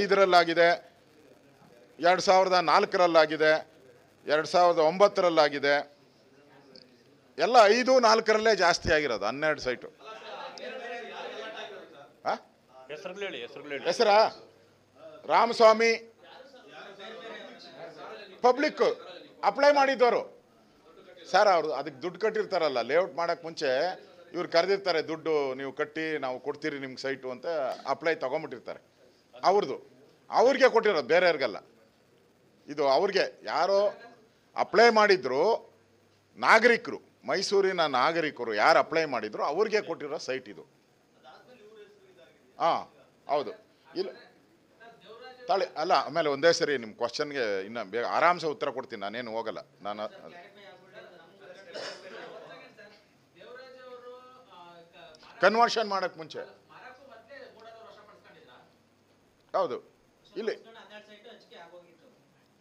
ಐದರಲ್ಲಾಗಿದೆ ಎರಡು ಸಾವಿರದ ನಾಲ್ಕರಲ್ಲಾಗಿದೆ ಎರಡು ಸಾವಿರದ ಒಂಬತ್ತರಲ್ಲಾಗಿದೆ ಎಲ್ಲ ಐದು ನಾಲ್ಕರಲ್ಲೇ ಜಾಸ್ತಿ ಆಗಿರೋದು ಹನ್ನೆರಡು ಸೈಟು ಹೆಸರಾ ರಾಮಸ್ವಾಮಿ ಪಬ್ಲಿಕ್ ಅಪ್ಲೈ ಮಾಡಿದ್ದವರು ಸರ್ ಅವರು ಅದಕ್ಕೆ ದುಡ್ಡು ಕಟ್ಟಿರ್ತಾರಲ್ಲ ಲೇಔಟ್ ಮಾಡೋಕ್ಕೆ ಮುಂಚೆ ಇವ್ರು ಕರೆದಿರ್ತಾರೆ ದುಡ್ಡು ನೀವು ಕಟ್ಟಿ ನಾವು ಕೊಡ್ತೀರಿ ನಿಮ್ಗೆ ಸೈಟು ಅಂತ ಅಪ್ಲೈ ತೊಗೊಂಬಿಟ್ಟಿರ್ತಾರೆ ಅವ್ರದ್ದು ಅವ್ರಿಗೆ ಕೊಟ್ಟಿರೋದು ಬೇರೆಯವ್ರಿಗೆಲ್ಲ ಇದು ಅವ್ರಿಗೆ ಯಾರೋ ಅಪ್ಲೈ ಮಾಡಿದ್ರು ನಾಗರಿಕರು ಮೈಸೂರಿನ ನಾಗರಿಕರು ಯಾರು ಅಪ್ಲೈ ಮಾಡಿದ್ರು ಅವ್ರಿಗೆ ಕೊಟ್ಟಿರೋ ಸೈಟ್ ಇದು ಹಾಂ ಹೌದು ಇಲ್ಲ ತಾಳಿ ಅಲ್ಲ ಆಮೇಲೆ ಒಂದೇ ಸರಿ ನಿಮ್ಮ ಕ್ವಶನ್ಗೆ ಇನ್ನು ಬೇಗ ಆರಾಮ್ಸೆ ಉತ್ತರ ಕೊಡ್ತೀನಿ ನಾನೇನು ಹೋಗಲ್ಲ ನಾನು ಕನ್ವರ್ಷನ್ ಮಾಡೋಕ್ಕೆ ಮುಂಚೆ ಹೌದು ಇಲ್ಲಿ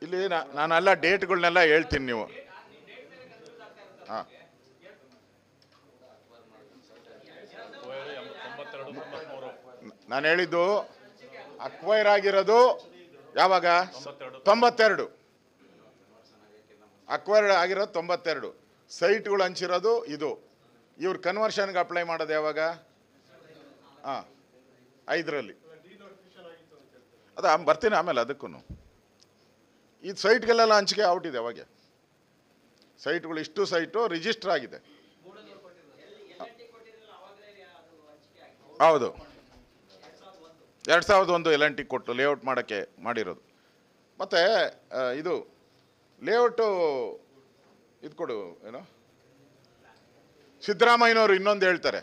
ಇಲ್ಲಿ ನಾನೆಲ್ಲ ಡೇಟ್ಗಳನ್ನೆಲ್ಲ ಹೇಳ್ತೀನಿ ನೀವು ಹಾಂ ನಾನು ಹೇಳಿದ್ದು ಅಕ್ವೈರ್ ಆಗಿರೋದು ಯಾವಾಗ ತೊಂಬತ್ತೆರಡು ಅಕ್ವೈರ್ ಆಗಿರೋದು ತೊಂಬತ್ತೆರಡು ಸೈಟ್ಗಳು ಹಂಚಿರೋದು ಇದು ಇವ್ರು ಕನ್ವರ್ಷನ್ಗೆ ಅಪ್ಲೈ ಮಾಡೋದು ಯಾವಾಗ ಹಾಂ ಐದರಲ್ಲಿ ಅದು ಆಮ್ ಬರ್ತೀನಿ ಆಮೇಲೆ ಅದಕ್ಕೂ ಈ ಸೈಟ್ಗೆಲ್ಲ ಹಂಚಿಕೆ ಇದೆ ಅವಾಗೆ ಸೈಟ್ಗಳು ಇಷ್ಟು ಸೈಟು ರಿಜಿಸ್ಟರ್ ಆಗಿದೆ ಹೌದು ಎರಡು ಸಾವಿರದ ಒಂದು ಎಲ್ ಎನ್ ಕೊಟ್ಟು ಲೇಔಟ್ ಮಾಡೋಕ್ಕೆ ಮಾಡಿರೋದು ಮತ್ತು ಇದು ಲೇಔಟು ಇದು ಕೊಡು ಏನೋ ಸಿದ್ದರಾಮಯ್ಯನವರು ಇನ್ನೊಂದು ಹೇಳ್ತಾರೆ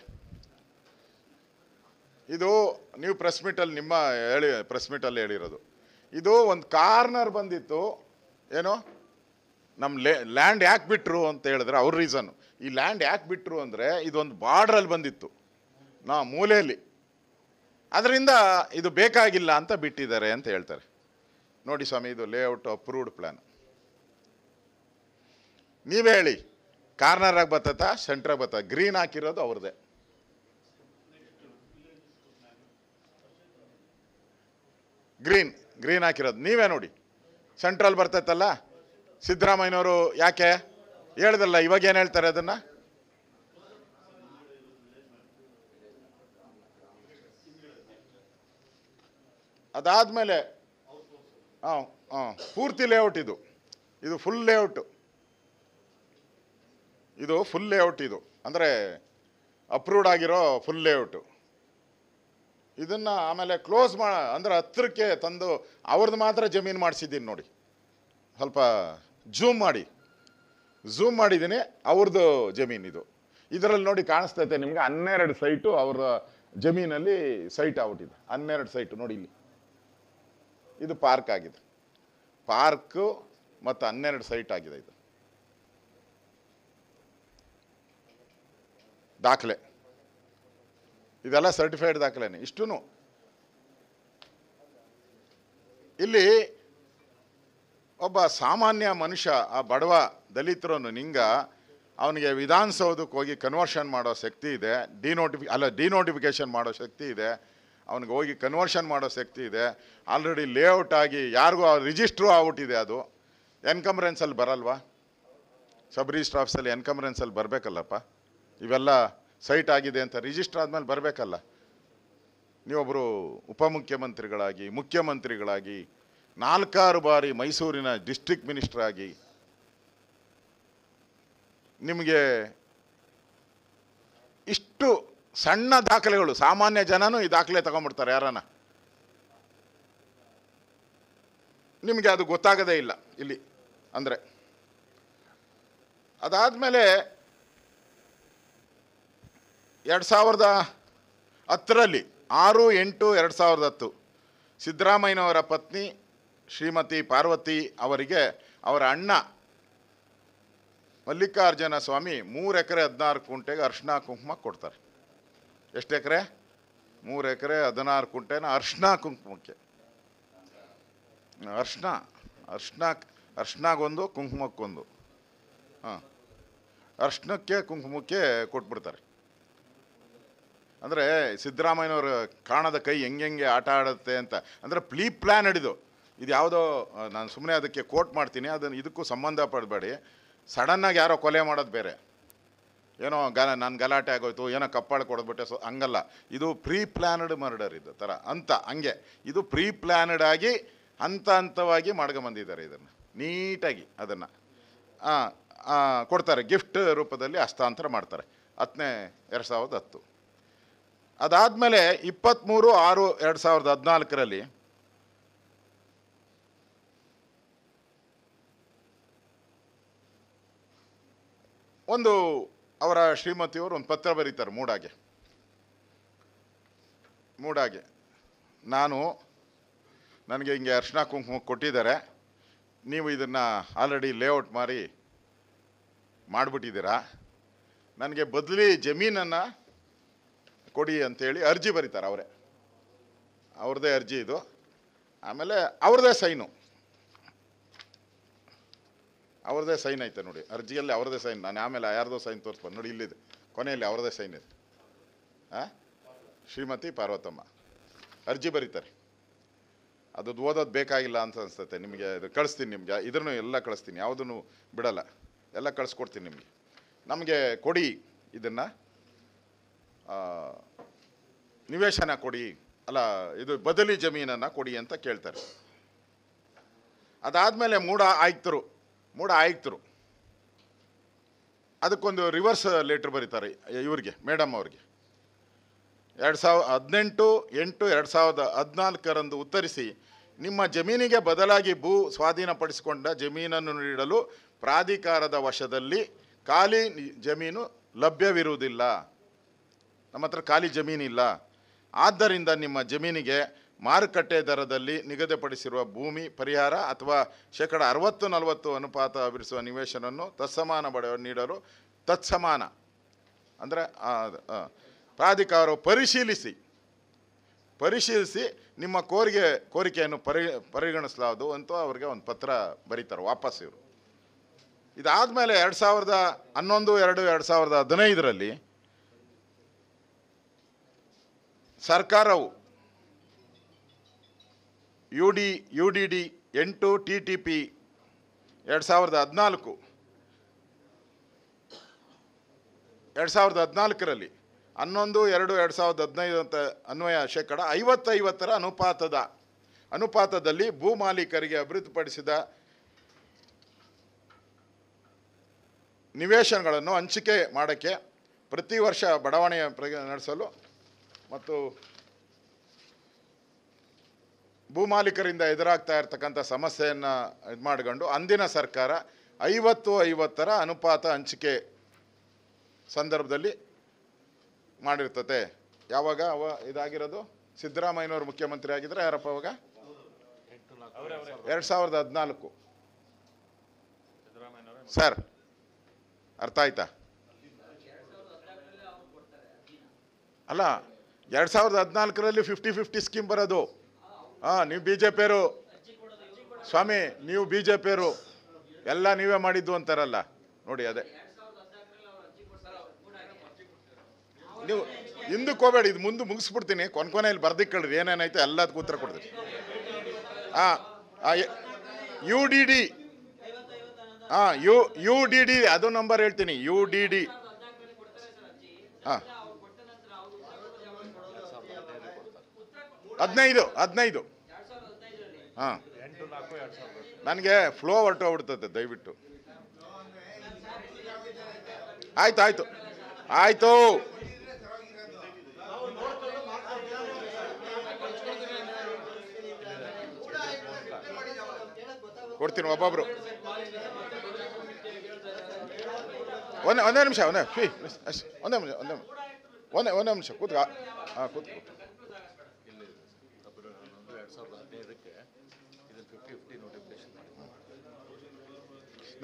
ಇದು ನೀವು ಪ್ರೆಸ್ ಮೀಟಲ್ಲಿ ನಿಮ್ಮ ಹೇಳಿ ಪ್ರೆಸ್ ಮೀಟಲ್ಲಿ ಹೇಳಿರೋದು ಇದು ಒಂದು ಕಾರ್ನರ್ ಬಂದಿತ್ತು ಏನು ನಮ್ಮ ಲೇ ಲ್ಯಾಂಡ್ ಯಾಕೆ ಬಿಟ್ಟರು ಅಂತ ಹೇಳಿದ್ರೆ ಅವ್ರ ರೀಸನ್ನು ಈ ಲ್ಯಾಂಡ್ ಯಾಕೆ ಬಿಟ್ಟರು ಅಂದರೆ ಇದೊಂದು ಬಾರ್ಡ್ರಲ್ಲಿ ಬಂದಿತ್ತು ನಾ ಮೂಲೆಯಲ್ಲಿ ಅದರಿಂದ ಇದು ಬೇಕಾಗಿಲ್ಲ ಅಂತ ಬಿಟ್ಟಿದ್ದಾರೆ ಅಂತ ಹೇಳ್ತಾರೆ ನೋಡಿ ಸ್ವಾಮಿ ಇದು ಲೇಔಟ್ ಅಪ್ರೂವ್ಡ್ ಪ್ಲ್ಯಾನ್ ನೀವೇ ಹೇಳಿ ಕಾರ್ನರಾಗಿ ಬರ್ತತಾ ಸೆಂಟ್ರಾಗಿ ಬತ್ತ ಗ್ರೀನ್ ಹಾಕಿರೋದು ಅವ್ರದೇ ಗ್ರೀನ್ ಗ್ರೀನ್ ಹಾಕಿರೋದು ನೀವೇ ನೋಡಿ ಸೆಂಟ್ರಲ್ ಬರ್ತೈತಲ್ಲ ಸಿದ್ದರಾಮಯ್ಯನವರು ಯಾಕೆ ಹೇಳ್ದಲ್ಲ ಇವಾಗ ಏನು ಹೇಳ್ತಾರೆ ಅದನ್ನು ಅದಾದಮೇಲೆ ಹಾಂ ಹಾಂ ಪೂರ್ತಿ ಲೇಔಟ್ ಇದು ಇದು ಫುಲ್ ಲೇಔಟು ಇದು ಫುಲ್ ಲೇಔಟ್ ಇದು ಅಂದರೆ ಅಪ್ರೂವ್ಡ್ ಆಗಿರೋ ಫುಲ್ ಲೇಔಟು ಇದನ್ನು ಆಮೇಲೆ ಕ್ಲೋಸ್ ಮಾ ಅಂದ್ರೆ ಹತ್ತಿರಕ್ಕೆ ತಂದು ಅವ್ರದ್ದು ಮಾತ್ರ ಜಮೀನು ಮಾಡಿಸಿದ್ದೀನಿ ನೋಡಿ ಸ್ವಲ್ಪ ಜೂಮ್ ಮಾಡಿ ಝೂಮ್ ಮಾಡಿದ್ದೀನಿ ಅವ್ರದ್ದು ಜಮೀನು ಇದು ಇದರಲ್ಲಿ ನೋಡಿ ಕಾಣಿಸ್ತೈತೆ ನಿಮಗೆ ಹನ್ನೆರಡು ಸೈಟು ಅವರ ಜಮೀನಲ್ಲಿ ಸೈಟ್ ಆಗ್ಬಿಟ್ಟಿದೆ ಹನ್ನೆರಡು ಸೈಟು ನೋಡಿ ಇಲ್ಲಿ ಇದು ಪಾರ್ಕ್ ಆಗಿದೆ ಪಾರ್ಕು ಮತ್ತು ಹನ್ನೆರಡು ಸೈಟ್ ಆಗಿದೆ ಇದು ದಾಖಲೆ ಇದೆಲ್ಲ ಸರ್ಟಿಫೈಡ್ ದಾಖಲೆನೆ ಇಷ್ಟೂ ಇಲ್ಲಿ ಒಬ್ಬ ಸಾಮಾನ್ಯ ಮನುಷ್ಯ ಆ ಬಡವ ದಲಿತರನ್ನು ನಿಂಗ ಅವನಿಗೆ ವಿಧಾನಸೌಧಕ್ಕೆ ಹೋಗಿ ಕನ್ವರ್ಷನ್ ಮಾಡೋ ಶಕ್ತಿ ಇದೆ ಡಿನೋಟಿಫಿ ಅಲ್ಲ ಡಿನೋಟಿಫಿಕೇಷನ್ ಮಾಡೋ ಶಕ್ತಿ ಇದೆ ಅವನಿಗೆ ಹೋಗಿ ಕನ್ವರ್ಷನ್ ಮಾಡೋ ಶಕ್ತಿ ಇದೆ ಆಲ್ರೆಡಿ ಲೇಔಟ್ ಆಗಿ ಯಾರಿಗೂ ರಿಜಿಸ್ಟ್ರು ಇದೆ ಅದು ಎನ್ಕಂಬ್ರೆನ್ಸಲ್ಲಿ ಬರಲ್ವಾ ಸಬ್ ರಿಜಿಸ್ಟ್ರ್ ಆಫೀಸಲ್ಲಿ ಎನ್ಕಂಬ್ರೆನ್ಸಲ್ಲಿ ಬರಬೇಕಲ್ಲಪ್ಪ ಇವೆಲ್ಲ ಸೈಟ್ ಆಗಿದೆ ಅಂತ ರಿಜಿಸ್ಟರ್ ಆದಮೇಲೆ ಬರಬೇಕಲ್ಲ ನೀವೊಬ್ಬರು ಉಪಮುಖ್ಯಮಂತ್ರಿಗಳಾಗಿ ಮುಖ್ಯಮಂತ್ರಿಗಳಾಗಿ ನಾಲ್ಕಾರು ಬಾರಿ ಮೈಸೂರಿನ ಡಿಸ್ಟ್ರಿಕ್ಟ್ ಮಿನಿಸ್ಟರ್ ಆಗಿ ನಿಮಗೆ ಇಷ್ಟು ಸಣ್ಣ ದಾಖಲೆಗಳು ಸಾಮಾನ್ಯ ಜನನೂ ಈ ದಾಖಲೆ ತಗೊಂಡ್ಬಿಡ್ತಾರೆ ಯಾರನ್ನ ನಿಮಗೆ ಅದು ಗೊತ್ತಾಗದೇ ಇಲ್ಲ ಇಲ್ಲಿ ಅಂದರೆ ಅದಾದಮೇಲೆ ಎರಡು ಸಾವಿರದ ಹತ್ತರಲ್ಲಿ ಆರು ಎಂಟು ಎರಡು ಸಾವಿರದ ಹತ್ತು ಸಿದ್ದರಾಮಯ್ಯನವರ ಪತ್ನಿ ಶ್ರೀಮತಿ ಪಾರ್ವತಿ ಅವರಿಗೆ ಅವರ ಅಣ್ಣ ಮಲ್ಲಿಕಾರ್ಜುನ ಸ್ವಾಮಿ ಮೂರು ಎಕರೆ ಹದಿನಾರು ಕುಂಟೆಗೆ ಅರ್ಶನ ಕುಂಕುಮ ಕೊಡ್ತಾರೆ ಎಷ್ಟು ಎಕರೆ ಮೂರು ಎಕರೆ ಹದಿನಾರು ಕುಂಟೆನ ಅರ್ಶನ ಕುಂಕುಮಕ್ಕೆ ಅರ್ಶನ ಅರ್ಶನ ಅರ್ಶನಾಗೊಂದು ಕುಂಕುಮಕ್ಕೊಂದು ಹಾಂ ಅರ್ಶನಕ್ಕೆ ಕುಂಕುಮಕ್ಕೆ ಕೊಟ್ಬಿಡ್ತಾರೆ ಅಂದರೆ ಸಿದ್ದರಾಮಯ್ಯನವ್ರ ಕಾಣದ ಕೈ ಹೆಂಗೆ ಆಟ ಆಡುತ್ತೆ ಅಂತ ಅಂದರೆ ಪ್ಲೀ ಪ್ಲ್ಯಾನ್ ಹಿಡಿದು ಇದು ಯಾವುದೋ ನಾನು ಸುಮ್ಮನೆ ಅದಕ್ಕೆ ಕೋಟ್ ಮಾಡ್ತೀನಿ ಅದನ್ನು ಇದಕ್ಕೂ ಸಂಬಂಧ ಪಡಬೇಡಿ ಸಡನ್ನಾಗಿ ಯಾರೋ ಕೊಲೆ ಮಾಡೋದು ಬೇರೆ ಏನೋ ಗ ನಾನು ಗಲಾಟೆ ಆಗೋಯ್ತು ಏನೋ ಕಪ್ಪಾಳು ಕೊಡ್ಬಿಟ್ಟೆ ಸೊ ಹಂಗಲ್ಲ ಇದು ಪ್ರೀ ಪ್ಲ್ಯಾನಡ್ ಮರ್ಡರ್ ಇದು ಥರ ಅಂತ ಹಂಗೆ ಇದು ಪ್ರೀ ಪ್ಲ್ಯಾನಡ್ ಆಗಿ ಹಂತ ಹಂತವಾಗಿ ಮಾಡ್ಕೊಂಬಂದಿದ್ದಾರೆ ಇದನ್ನು ನೀಟಾಗಿ ಅದನ್ನು ಕೊಡ್ತಾರೆ ಗಿಫ್ಟ್ ರೂಪದಲ್ಲಿ ಹಸ್ತಾಂತರ ಮಾಡ್ತಾರೆ ಹತ್ತನೇ ಎರಡು ಸಾವಿರದ ಹತ್ತು ಅದಾದಮೇಲೆ ಇಪ್ಪತ್ತ್ಮೂರು ಆರು ಎರಡು ಸಾವಿರದ ಹದಿನಾಲ್ಕರಲ್ಲಿ ಒಂದು ಅವರ ಶ್ರೀಮತಿಯವರು ಒಂದು ಪತ್ರ ಬರೀತಾರೆ ಮೂಡಾಗೆ ಮೂಡಾಗೆ ನಾನು ನನಗೆ ಹಿಂಗೆ ಅರ್ಶಿನ ಕುಂಕುಮ ಕೊಟ್ಟಿದ್ದಾರೆ ನೀವು ಇದನ್ನು ಆಲ್ರೆಡಿ ಲೇಔಟ್ ಮಾಡಿ ಮಾಡಿಬಿಟ್ಟಿದ್ದೀರಾ ನನಗೆ ಬದಲಿ ಜಮೀನನ್ನು ಕೊಡಿ ಅಂತೇಳಿ ಅರ್ಜಿ ಬರೀತಾರೆ ಅವರೇ ಅವ್ರದ್ದೇ ಅರ್ಜಿ ಇದು ಆಮೇಲೆ ಅವ್ರದ್ದೇ ಸೈನು ಅವ್ರದ್ದೇ ಸೈನ್ ಐತೆ ನೋಡಿ ಅರ್ಜಿಯಲ್ಲಿ ಅವ್ರದ್ದೇ ಸೈನ್ ನಾನು ಆಮೇಲೆ ಯಾರ್ದೋ ಸೈನ್ ತೋರಿಸ್ಬೋದು ನೋಡಿ ಇಲ್ಲಿದೆ ಕೊನೆಯಲ್ಲಿ ಅವ್ರದ್ದೇ ಸೈನ್ ಇದೆ ಹಾಂ ಶ್ರೀಮತಿ ಪಾರ್ವತಮ್ಮ ಅರ್ಜಿ ಬರೀತಾರೆ ಅದು ಓದೋದು ಬೇಕಾಗಿಲ್ಲ ಅಂತ ಅನಿಸುತ್ತೆ ನಿಮಗೆ ಇದು ಕಳಿಸ್ತೀನಿ ನಿಮಗೆ ಇದನ್ನು ಎಲ್ಲ ಕಳಿಸ್ತೀನಿ ಯಾವುದನ್ನು ಬಿಡಲ್ಲ ಎಲ್ಲ ಕಳಿಸ್ಕೊಡ್ತೀನಿ ನಿಮಗೆ ನಮಗೆ ಕೊಡಿ ಇದನ್ನು ನಿವೇಶನ ಕೊಡಿ ಅಲ್ಲ ಇದು ಬದಲಿ ಜಮೀನನ್ನು ಕೊಡಿ ಅಂತ ಕೇಳ್ತಾರೆ ಅದಾದಮೇಲೆ ಮೂಡ ಆಯುಕ್ತರು ಮೂಡ ಆಯುಕ್ತರು ಅದಕ್ಕೊಂದು ರಿವರ್ಸ್ ಲೆಟ್ರ್ ಬರೀತಾರೆ ಇವ್ರಿಗೆ ಮೇಡಮ್ ಅವ್ರಿಗೆ ಎರಡು ಸಾವಿರ ಹದಿನೆಂಟು ಎಂಟು ಎರಡು ಸಾವಿರದ ಹದಿನಾಲ್ಕರಂದು ಉತ್ತರಿಸಿ ನಿಮ್ಮ ಜಮೀನಿಗೆ ಬದಲಾಗಿ ಭೂ ಸ್ವಾಧೀನಪಡಿಸಿಕೊಂಡ ಜಮೀನನ್ನು ನೀಡಲು ಪ್ರಾಧಿಕಾರದ ವಶದಲ್ಲಿ ಖಾಲಿ ಜಮೀನು ಲಭ್ಯವಿರುವುದಿಲ್ಲ ನಮ್ಮ ಹತ್ರ ಖಾಲಿ ಜಮೀನಿಲ್ಲ ಆದ್ದರಿಂದ ನಿಮ್ಮ ಜಮೀನಿಗೆ ಮಾರುಕಟ್ಟೆ ದರದಲ್ಲಿ ನಿಗದಿಪಡಿಸಿರುವ ಭೂಮಿ ಪರಿಹಾರ ಅಥವಾ ಶೇಕಡ ಅರವತ್ತು ನಲವತ್ತು ಅನುಪಾತ ವಿರಿಸುವ ನಿವೇಶನವನ್ನು ತತ್ಸಮಾನ ಬಡ ನೀಡಲು ತತ್ಸಮಾನ ಅಂದರೆ ಪ್ರಾಧಿಕಾರವು ಪರಿಶೀಲಿಸಿ ಪರಿಶೀಲಿಸಿ ನಿಮ್ಮ ಕೋರಿಗೆ ಕೋರಿಕೆಯನ್ನು ಪರಿ ಪರಿಗಣಿಸಲಾದು ಅಂತೂ ಅವ್ರಿಗೆ ಒಂದು ಪತ್ರ ಬರೀತಾರೆ ವಾಪಸ್ ಇವರು ಇದಾದ ಮೇಲೆ ಎರಡು ಸಾವಿರದ ಹನ್ನೊಂದು ಎರಡು ಎರಡು ಸಾವಿರದ ಹದಿನೈದರಲ್ಲಿ ಸರ್ಕಾರವು U D U D D ಎಂಟು ಟಿ ಟಿ ಪಿ ಎರಡು ಸಾವಿರದ ಹದಿನಾಲ್ಕು ಎರಡು ಸಾವಿರದ ಹದಿನಾಲ್ಕರಲ್ಲಿ ಹನ್ನೊಂದು ಎರಡು ಎರಡು ಸಾವಿರದ ಹದಿನೈದು ಅಂತ ಅನ್ವಯ ಶೇಕಡ ಐವತ್ತೈವತ್ತರ ಅನುಪಾತದ ಅನುಪಾತದಲ್ಲಿ ಭೂ ಮಾಲೀಕರಿಗೆ ಅಭಿವೃದ್ಧಿಪಡಿಸಿದ ನಿವೇಶನಗಳನ್ನು ಹಂಚಿಕೆ ಮಾಡೋಕ್ಕೆ ಪ್ರತಿ ವರ್ಷ ಬಡಾವಣೆಯ ಪ್ರ ನಡೆಸಲು ಮತ್ತು ಭೂ ಮಾಲೀಕರಿಂದ ಎದುರಾಗ್ತಾ ಇರ್ತಕ್ಕಂಥ ಸಮಸ್ಯೆಯನ್ನು ಇದು ಮಾಡಿಕೊಂಡು ಅಂದಿನ ಸರ್ಕಾರ ಐವತ್ತು ಐವತ್ತರ ಅನುಪಾತ ಹಂಚಿಕೆ ಸಂದರ್ಭದಲ್ಲಿ ಮಾಡಿರ್ತತೆ ಯಾವಾಗ ಅವ ಇದಾಗಿರೋದು ಸಿದ್ದರಾಮಯ್ಯನವರು ಮುಖ್ಯಮಂತ್ರಿ ಆಗಿದ್ರೆ ಯಾರಪ್ಪ ಅವಾಗ ಎರಡು ಸಾವಿರದ ಹದಿನಾಲ್ಕು ಸರ್ ಅರ್ಥ ಆಯ್ತಾ ಅಲ್ಲ ಎರಡು ಸಾವಿರದ ಹದಿನಾಲ್ಕರಲ್ಲಿ ಫಿಫ್ಟಿ ಫಿಫ್ಟಿ ಸ್ಕೀಮ್ ಬರೋದು ಹಾಂ ನೀವು ಬಿ ಜೆ ಪಿಯರು ಸ್ವಾಮಿ ನೀವು ಬಿ ಜೆ ಪಿಯರು ಎಲ್ಲ ನೀವೇ ಮಾಡಿದ್ದು ಅಂತಾರಲ್ಲ ನೋಡಿ ಅದೇ ನೀವು ಹಿಂದಕ್ಕೆ ಹೋಗಬೇಡಿ ಇದು ಮುಂದೆ ಮುಗಿಸ್ಬಿಡ್ತೀನಿ ಇಲ್ಲಿ ಬರ್ದಿಕ್ಕೆ ಕಳ್ರಿ ಏನೇನೈತೆ ಎಲ್ಲದಕ್ಕೂ ಉತ್ತರ ಕೊಡ್ತೀನಿ ಹಾಂ ಯು ಡಿ ಡಿ ಹಾಂ ಯು ಯು ಡಿ ಡಿ ಅದು ನಂಬರ್ ಹೇಳ್ತೀನಿ ಯು ಡಿ ಡಿ ಹಾಂ ಹದಿನೈದು ಹದಿನೈದು ಹಾಂ ನನಗೆ ಫ್ಲೋ ಹೊರಟೋಗ್ಬಿಡ್ತದೆ ದಯವಿಟ್ಟು ಆಯ್ತು ಆಯ್ತು ಆಯಿತು ಕೊಡ್ತೀನಿ ಒಬ್ಬೊಬ್ರು ಒಂದೇ ಒಂದೇ ನಿಮಿಷ ಒಂದೇ ಫೀ ಒಂದೇ ನಿಮಿಷ ಒಂದೇ ಒಂದೇ ಒಂದೇ ನಿಮಿಷ ಕೂತ್ಕ ಹಾಂ ಕೂತ್ಕೊ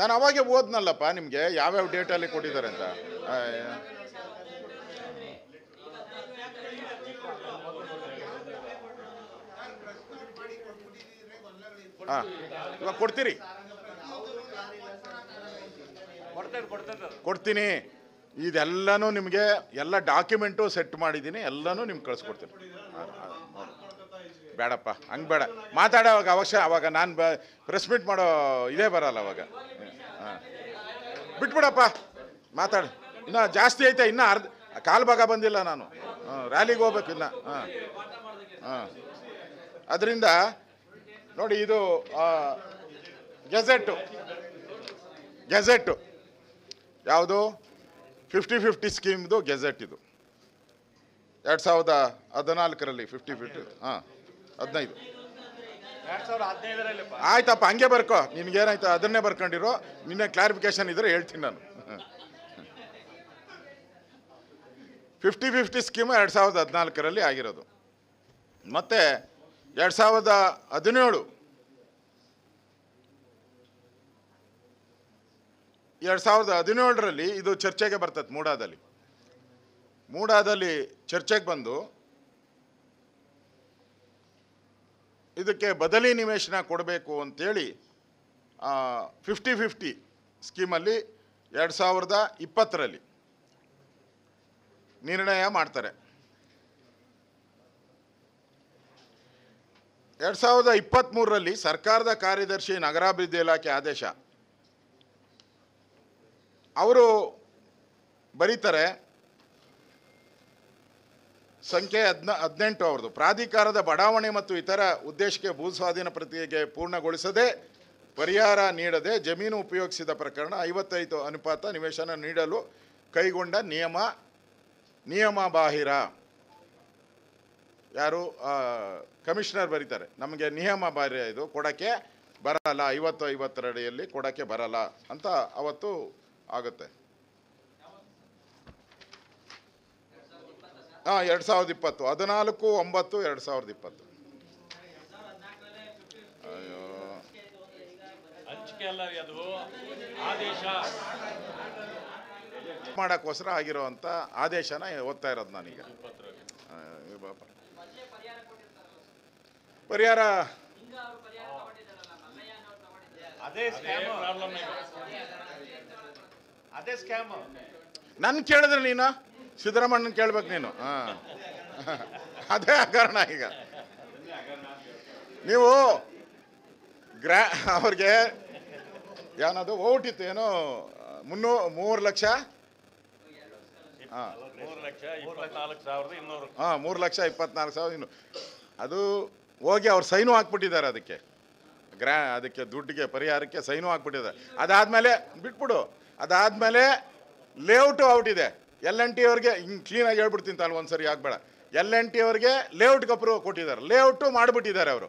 ನಾನು ಅವಾಗೆ ಓದ್ನಲ್ಲಪ್ಪ ನಿಮಗೆ ಯಾವ್ಯಾವ ಡೇಟಲ್ಲಿ ಕೊಟ್ಟಿದ್ದಾರೆ ಅಂತ ಹಾಂ ಇವಾಗ ಕೊಡ್ತೀರಿ ಕೊಡ್ತೀನಿ ಇದೆಲ್ಲನೂ ನಿಮಗೆ ಎಲ್ಲ ಡಾಕ್ಯುಮೆಂಟು ಸೆಟ್ ಮಾಡಿದ್ದೀನಿ ಎಲ್ಲನೂ ನಿಮ್ಗೆ ಕಳಿಸ್ಕೊಡ್ತೀನಿ ಬೇಡಪ್ಪ ಹಂಗೆ ಬೇಡ ಅವಾಗ ಅವಶ್ಯ ಅವಾಗ ನಾನು ಪ್ರೆಸ್ ಮೀಟ್ ಮಾಡೋ ಇದೇ ಬರಲ್ಲ ಅವಾಗ ಬಿಟ್ಬಿಡಪ್ಪ ಮಾತಾಡಿ ಇನ್ನು ಜಾಸ್ತಿ ಐತೆ ಇನ್ನೂ ಅರ್ಧ ಕಾಲು ಭಾಗ ಬಂದಿಲ್ಲ ನಾನು ರ್ಯಾಲಿಗೆ ಹೋಗ್ಬೇಕು ಇನ್ನು ಹಾಂ ಹಾಂ ಅದರಿಂದ ನೋಡಿ ಇದು ಗೆಜೆಟ್ಟು ಗೆಜೆಟ್ಟು ಯಾವುದು ಫಿಫ್ಟಿ ಫಿಫ್ಟಿ ಸ್ಕೀಮ್ದು ಗೆಜೆಟ್ ಇದು ಎರಡು ಸಾವಿರದ ಹದಿನಾಲ್ಕರಲ್ಲಿ ಫಿಫ್ಟಿ ಫಿಫ್ಟಿ ಹಾಂ ಹದಿನೈದು ಆಯ್ತಪ್ಪ ಹಂಗೆ ಬರ್ಕೋ ನಿನ್ಗೇನಾಯ್ತು ಅದನ್ನೇ ಬರ್ಕೊಂಡಿರೋ ನಿನ್ನೆ ಕ್ಲಾರಿಫಿಕೇಶನ್ ಇದ್ರೆ ಹೇಳ್ತೀನಿ ನಾನು ಫಿಫ್ಟಿ ಫಿಫ್ಟಿ ಸ್ಕೀಮ್ ಎರಡು ಸಾವಿರದ ಹದಿನಾಲ್ಕರಲ್ಲಿ ಆಗಿರೋದು ಮತ್ತೆ ಎರಡು ಸಾವಿರದ ಹದಿನೇಳು ಎರಡು ಸಾವಿರದ ಹದಿನೇಳರಲ್ಲಿ ಇದು ಚರ್ಚೆಗೆ ಬರ್ತದೆ ಮೂಡಾದಲ್ಲಿ ಮೂಡಾದಲ್ಲಿ ಚರ್ಚೆಗೆ ಬಂದು ಇದಕ್ಕೆ ಬದಲಿ ನಿವೇಶನ ಕೊಡಬೇಕು ಅಂತೇಳಿ ಫಿಫ್ಟಿ ಫಿಫ್ಟಿ ಸ್ಕೀಮಲ್ಲಿ ಎರಡು ಸಾವಿರದ ಇಪ್ಪತ್ತರಲ್ಲಿ ನಿರ್ಣಯ ಮಾಡ್ತಾರೆ ಎರಡು ಸಾವಿರದ ಇಪ್ಪತ್ತ್ಮೂರರಲ್ಲಿ ಸರ್ಕಾರದ ಕಾರ್ಯದರ್ಶಿ ನಗರಾಭಿವೃದ್ಧಿ ಇಲಾಖೆ ಆದೇಶ ಅವರು ಬರೀತಾರೆ ಸಂಖ್ಯೆ ಹದ್ನ ಹದಿನೆಂಟು ಅವ್ರದ್ದು ಪ್ರಾಧಿಕಾರದ ಬಡಾವಣೆ ಮತ್ತು ಇತರ ಉದ್ದೇಶಕ್ಕೆ ಭೂಸ್ವಾಧೀನ ಪ್ರತಿಗೆ ಪೂರ್ಣಗೊಳಿಸದೆ ಪರಿಹಾರ ನೀಡದೆ ಜಮೀನು ಉಪಯೋಗಿಸಿದ ಪ್ರಕರಣ ಐವತ್ತೈದು ಅನುಪಾತ ನಿವೇಶನ ನೀಡಲು ಕೈಗೊಂಡ ನಿಯಮ ನಿಯಮ ಬಾಹಿರ ಯಾರು ಕಮಿಷನರ್ ಬರೀತಾರೆ ನಮಗೆ ನಿಯಮ ಬಾಹಿರ ಇದು ಕೊಡೋಕ್ಕೆ ಬರಲ್ಲ ಐವತ್ತು ಐವತ್ತರಡಿಯಲ್ಲಿ ಕೊಡೋಕ್ಕೆ ಬರಲ್ಲ ಅಂತ ಅವತ್ತು ಆಗುತ್ತೆ ಹಾಂ ಎರಡು ಸಾವಿರದ ಇಪ್ಪತ್ತು ಹದಿನಾಲ್ಕು ಒಂಬತ್ತು ಎರಡು ಸಾವಿರದ ಇಪ್ಪತ್ತು ಅಯ್ಯೋ ಮಾಡೋಕ್ಕೋಸ್ಕರ ಆಗಿರೋವಂಥ ಆದೇಶನ ಓದ್ತಾ ಇರೋದು ನಾನೀಗ ಪರಿಹಾರ ನನ್ನ ಕೇಳಿದ್ರೆ ನೀನು ಸಿದ್ದರಾಮಣ್ಣನ ಕೇಳ್ಬೇಕು ನೀನು ಹಾಂ ಅದೇ ಕಾರಣ ಈಗ ನೀವು ಗ್ರಾ ಅವ್ರಿಗೆ ಏನದು ಓಟ್ ಇತ್ತು ಏನು ಮುನ್ನೂ ಮೂರು ಲಕ್ಷ ಹಾಂ ಹಾಂ ಮೂರು ಲಕ್ಷ ಇಪ್ಪತ್ನಾಲ್ಕು ಸಾವಿರದ ಇನ್ನೂರು ಅದು ಹೋಗಿ ಅವ್ರು ಸೈನು ಹಾಕ್ಬಿಟ್ಟಿದ್ದಾರೆ ಅದಕ್ಕೆ ಗ್ರಾ ಅದಕ್ಕೆ ದುಡ್ಡಿಗೆ ಪರಿಹಾರಕ್ಕೆ ಸೈನು ಹಾಕ್ಬಿಟ್ಟಿದ್ದಾರೆ ಅದಾದಮೇಲೆ ಬಿಟ್ಬಿಡು ಅದಾದಮೇಲೆ ಲೇಔಟು ಔಟ್ ಇದೆ ಎಲ್ ಎನ್ ಟಿ ಅವ್ರಿಗೆ ಹಿಂಗೆ ಕ್ಲೀನಾಗಿ ಹೇಳ್ಬಿಡ್ತೀನಿ ತಾನು ಒಂದು ಸರಿ ಆಗಬೇಡ ಎಲ್ ಎನ್ ಟಿ ಅವ್ರಿಗೆ ಲೇಔಟ್ಗೆ ಅಪ್ರೂವ್ ಕೊಟ್ಟಿದ್ದಾರೆ ಲೇಔಟು ಮಾಡಿಬಿಟ್ಟಿದ್ದಾರೆ ಅವರು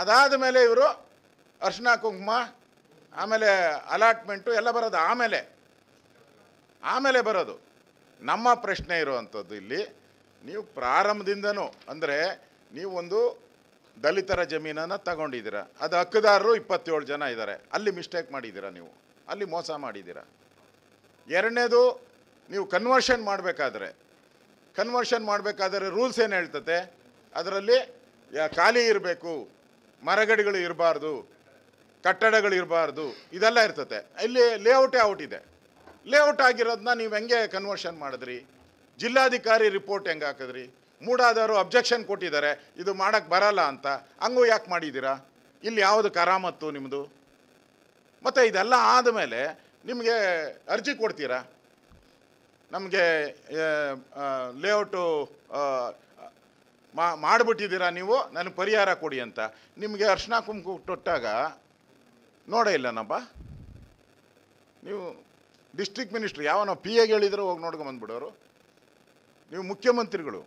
ಅದಾದ ಮೇಲೆ ಇವರು ಅರ್ಶನಾ ಕುಂಕುಮ ಆಮೇಲೆ ಅಲಾಟ್ಮೆಂಟು ಎಲ್ಲ ಬರೋದು ಆಮೇಲೆ ಆಮೇಲೆ ಬರೋದು ನಮ್ಮ ಪ್ರಶ್ನೆ ಇರುವಂಥದ್ದು ಇಲ್ಲಿ ನೀವು ಪ್ರಾರಂಭದಿಂದನೂ ಅಂದರೆ ನೀವೊಂದು ದಲಿತರ ಜಮೀನನ್ನು ತಗೊಂಡಿದ್ದೀರ ಅದು ಹಕ್ಕುದಾರರು ಇಪ್ಪತ್ತೇಳು ಜನ ಇದ್ದಾರೆ ಅಲ್ಲಿ ಮಿಸ್ಟೇಕ್ ಮಾಡಿದ್ದೀರಾ ನೀವು ಅಲ್ಲಿ ಮೋಸ ಮಾಡಿದ್ದೀರ ಎರಡನೇದು ನೀವು ಕನ್ವರ್ಷನ್ ಮಾಡಬೇಕಾದ್ರೆ ಕನ್ವರ್ಷನ್ ಮಾಡಬೇಕಾದ್ರೆ ರೂಲ್ಸ್ ಏನು ಹೇಳ್ತತೆ ಅದರಲ್ಲಿ ಖಾಲಿ ಇರಬೇಕು ಮರಗಡಿಗಳು ಇರಬಾರ್ದು ಕಟ್ಟಡಗಳು ಇರಬಾರ್ದು ಇದೆಲ್ಲ ಇರ್ತತೆ ಇಲ್ಲಿ ಲೇಔಟೇ ಔಟ್ ಇದೆ ಲೇಔಟ್ ಆಗಿರೋದನ್ನ ನೀವು ಹೆಂಗೆ ಕನ್ವರ್ಷನ್ ಮಾಡಿದ್ರಿ ಜಿಲ್ಲಾಧಿಕಾರಿ ರಿಪೋರ್ಟ್ ಹೆಂಗೆ ಹಾಕಿದ್ರಿ ಮೂಡಾದವರು ಅಬ್ಜೆಕ್ಷನ್ ಕೊಟ್ಟಿದ್ದಾರೆ ಇದು ಮಾಡೋಕ್ಕೆ ಬರಲ್ಲ ಅಂತ ಹಂಗೂ ಯಾಕೆ ಮಾಡಿದ್ದೀರಾ ಇಲ್ಲಿ ಯಾವುದು ಕರಾಮತ್ತು ನಿಮ್ಮದು ಮತ್ತು ಇದೆಲ್ಲ ಆದಮೇಲೆ ನಿಮಗೆ ಅರ್ಜಿ ಕೊಡ್ತೀರಾ ನಮಗೆ ಲೇಔಟು ಮಾಡಿಬಿಟ್ಟಿದ್ದೀರಾ ನೀವು ನನಗೆ ಪರಿಹಾರ ಕೊಡಿ ಅಂತ ನಿಮಗೆ ಅರ್ಶಿನ ಕುಂಕು ತೊಟ್ಟಾಗ ನೋಡೇ ಇಲ್ಲನಪ್ಪ ನೀವು ಡಿಸ್ಟ್ರಿಕ್ಟ್ ಮಿನಿಸ್ಟ್ರ್ ಯಾವ ಪಿ ಎಗೆ ಹೇಳಿದ್ರು ಹೋಗಿ ನೋಡ್ಕೊಂಬಂದ್ಬಿಡೋರು ನೀವು ಮುಖ್ಯಮಂತ್ರಿಗಳು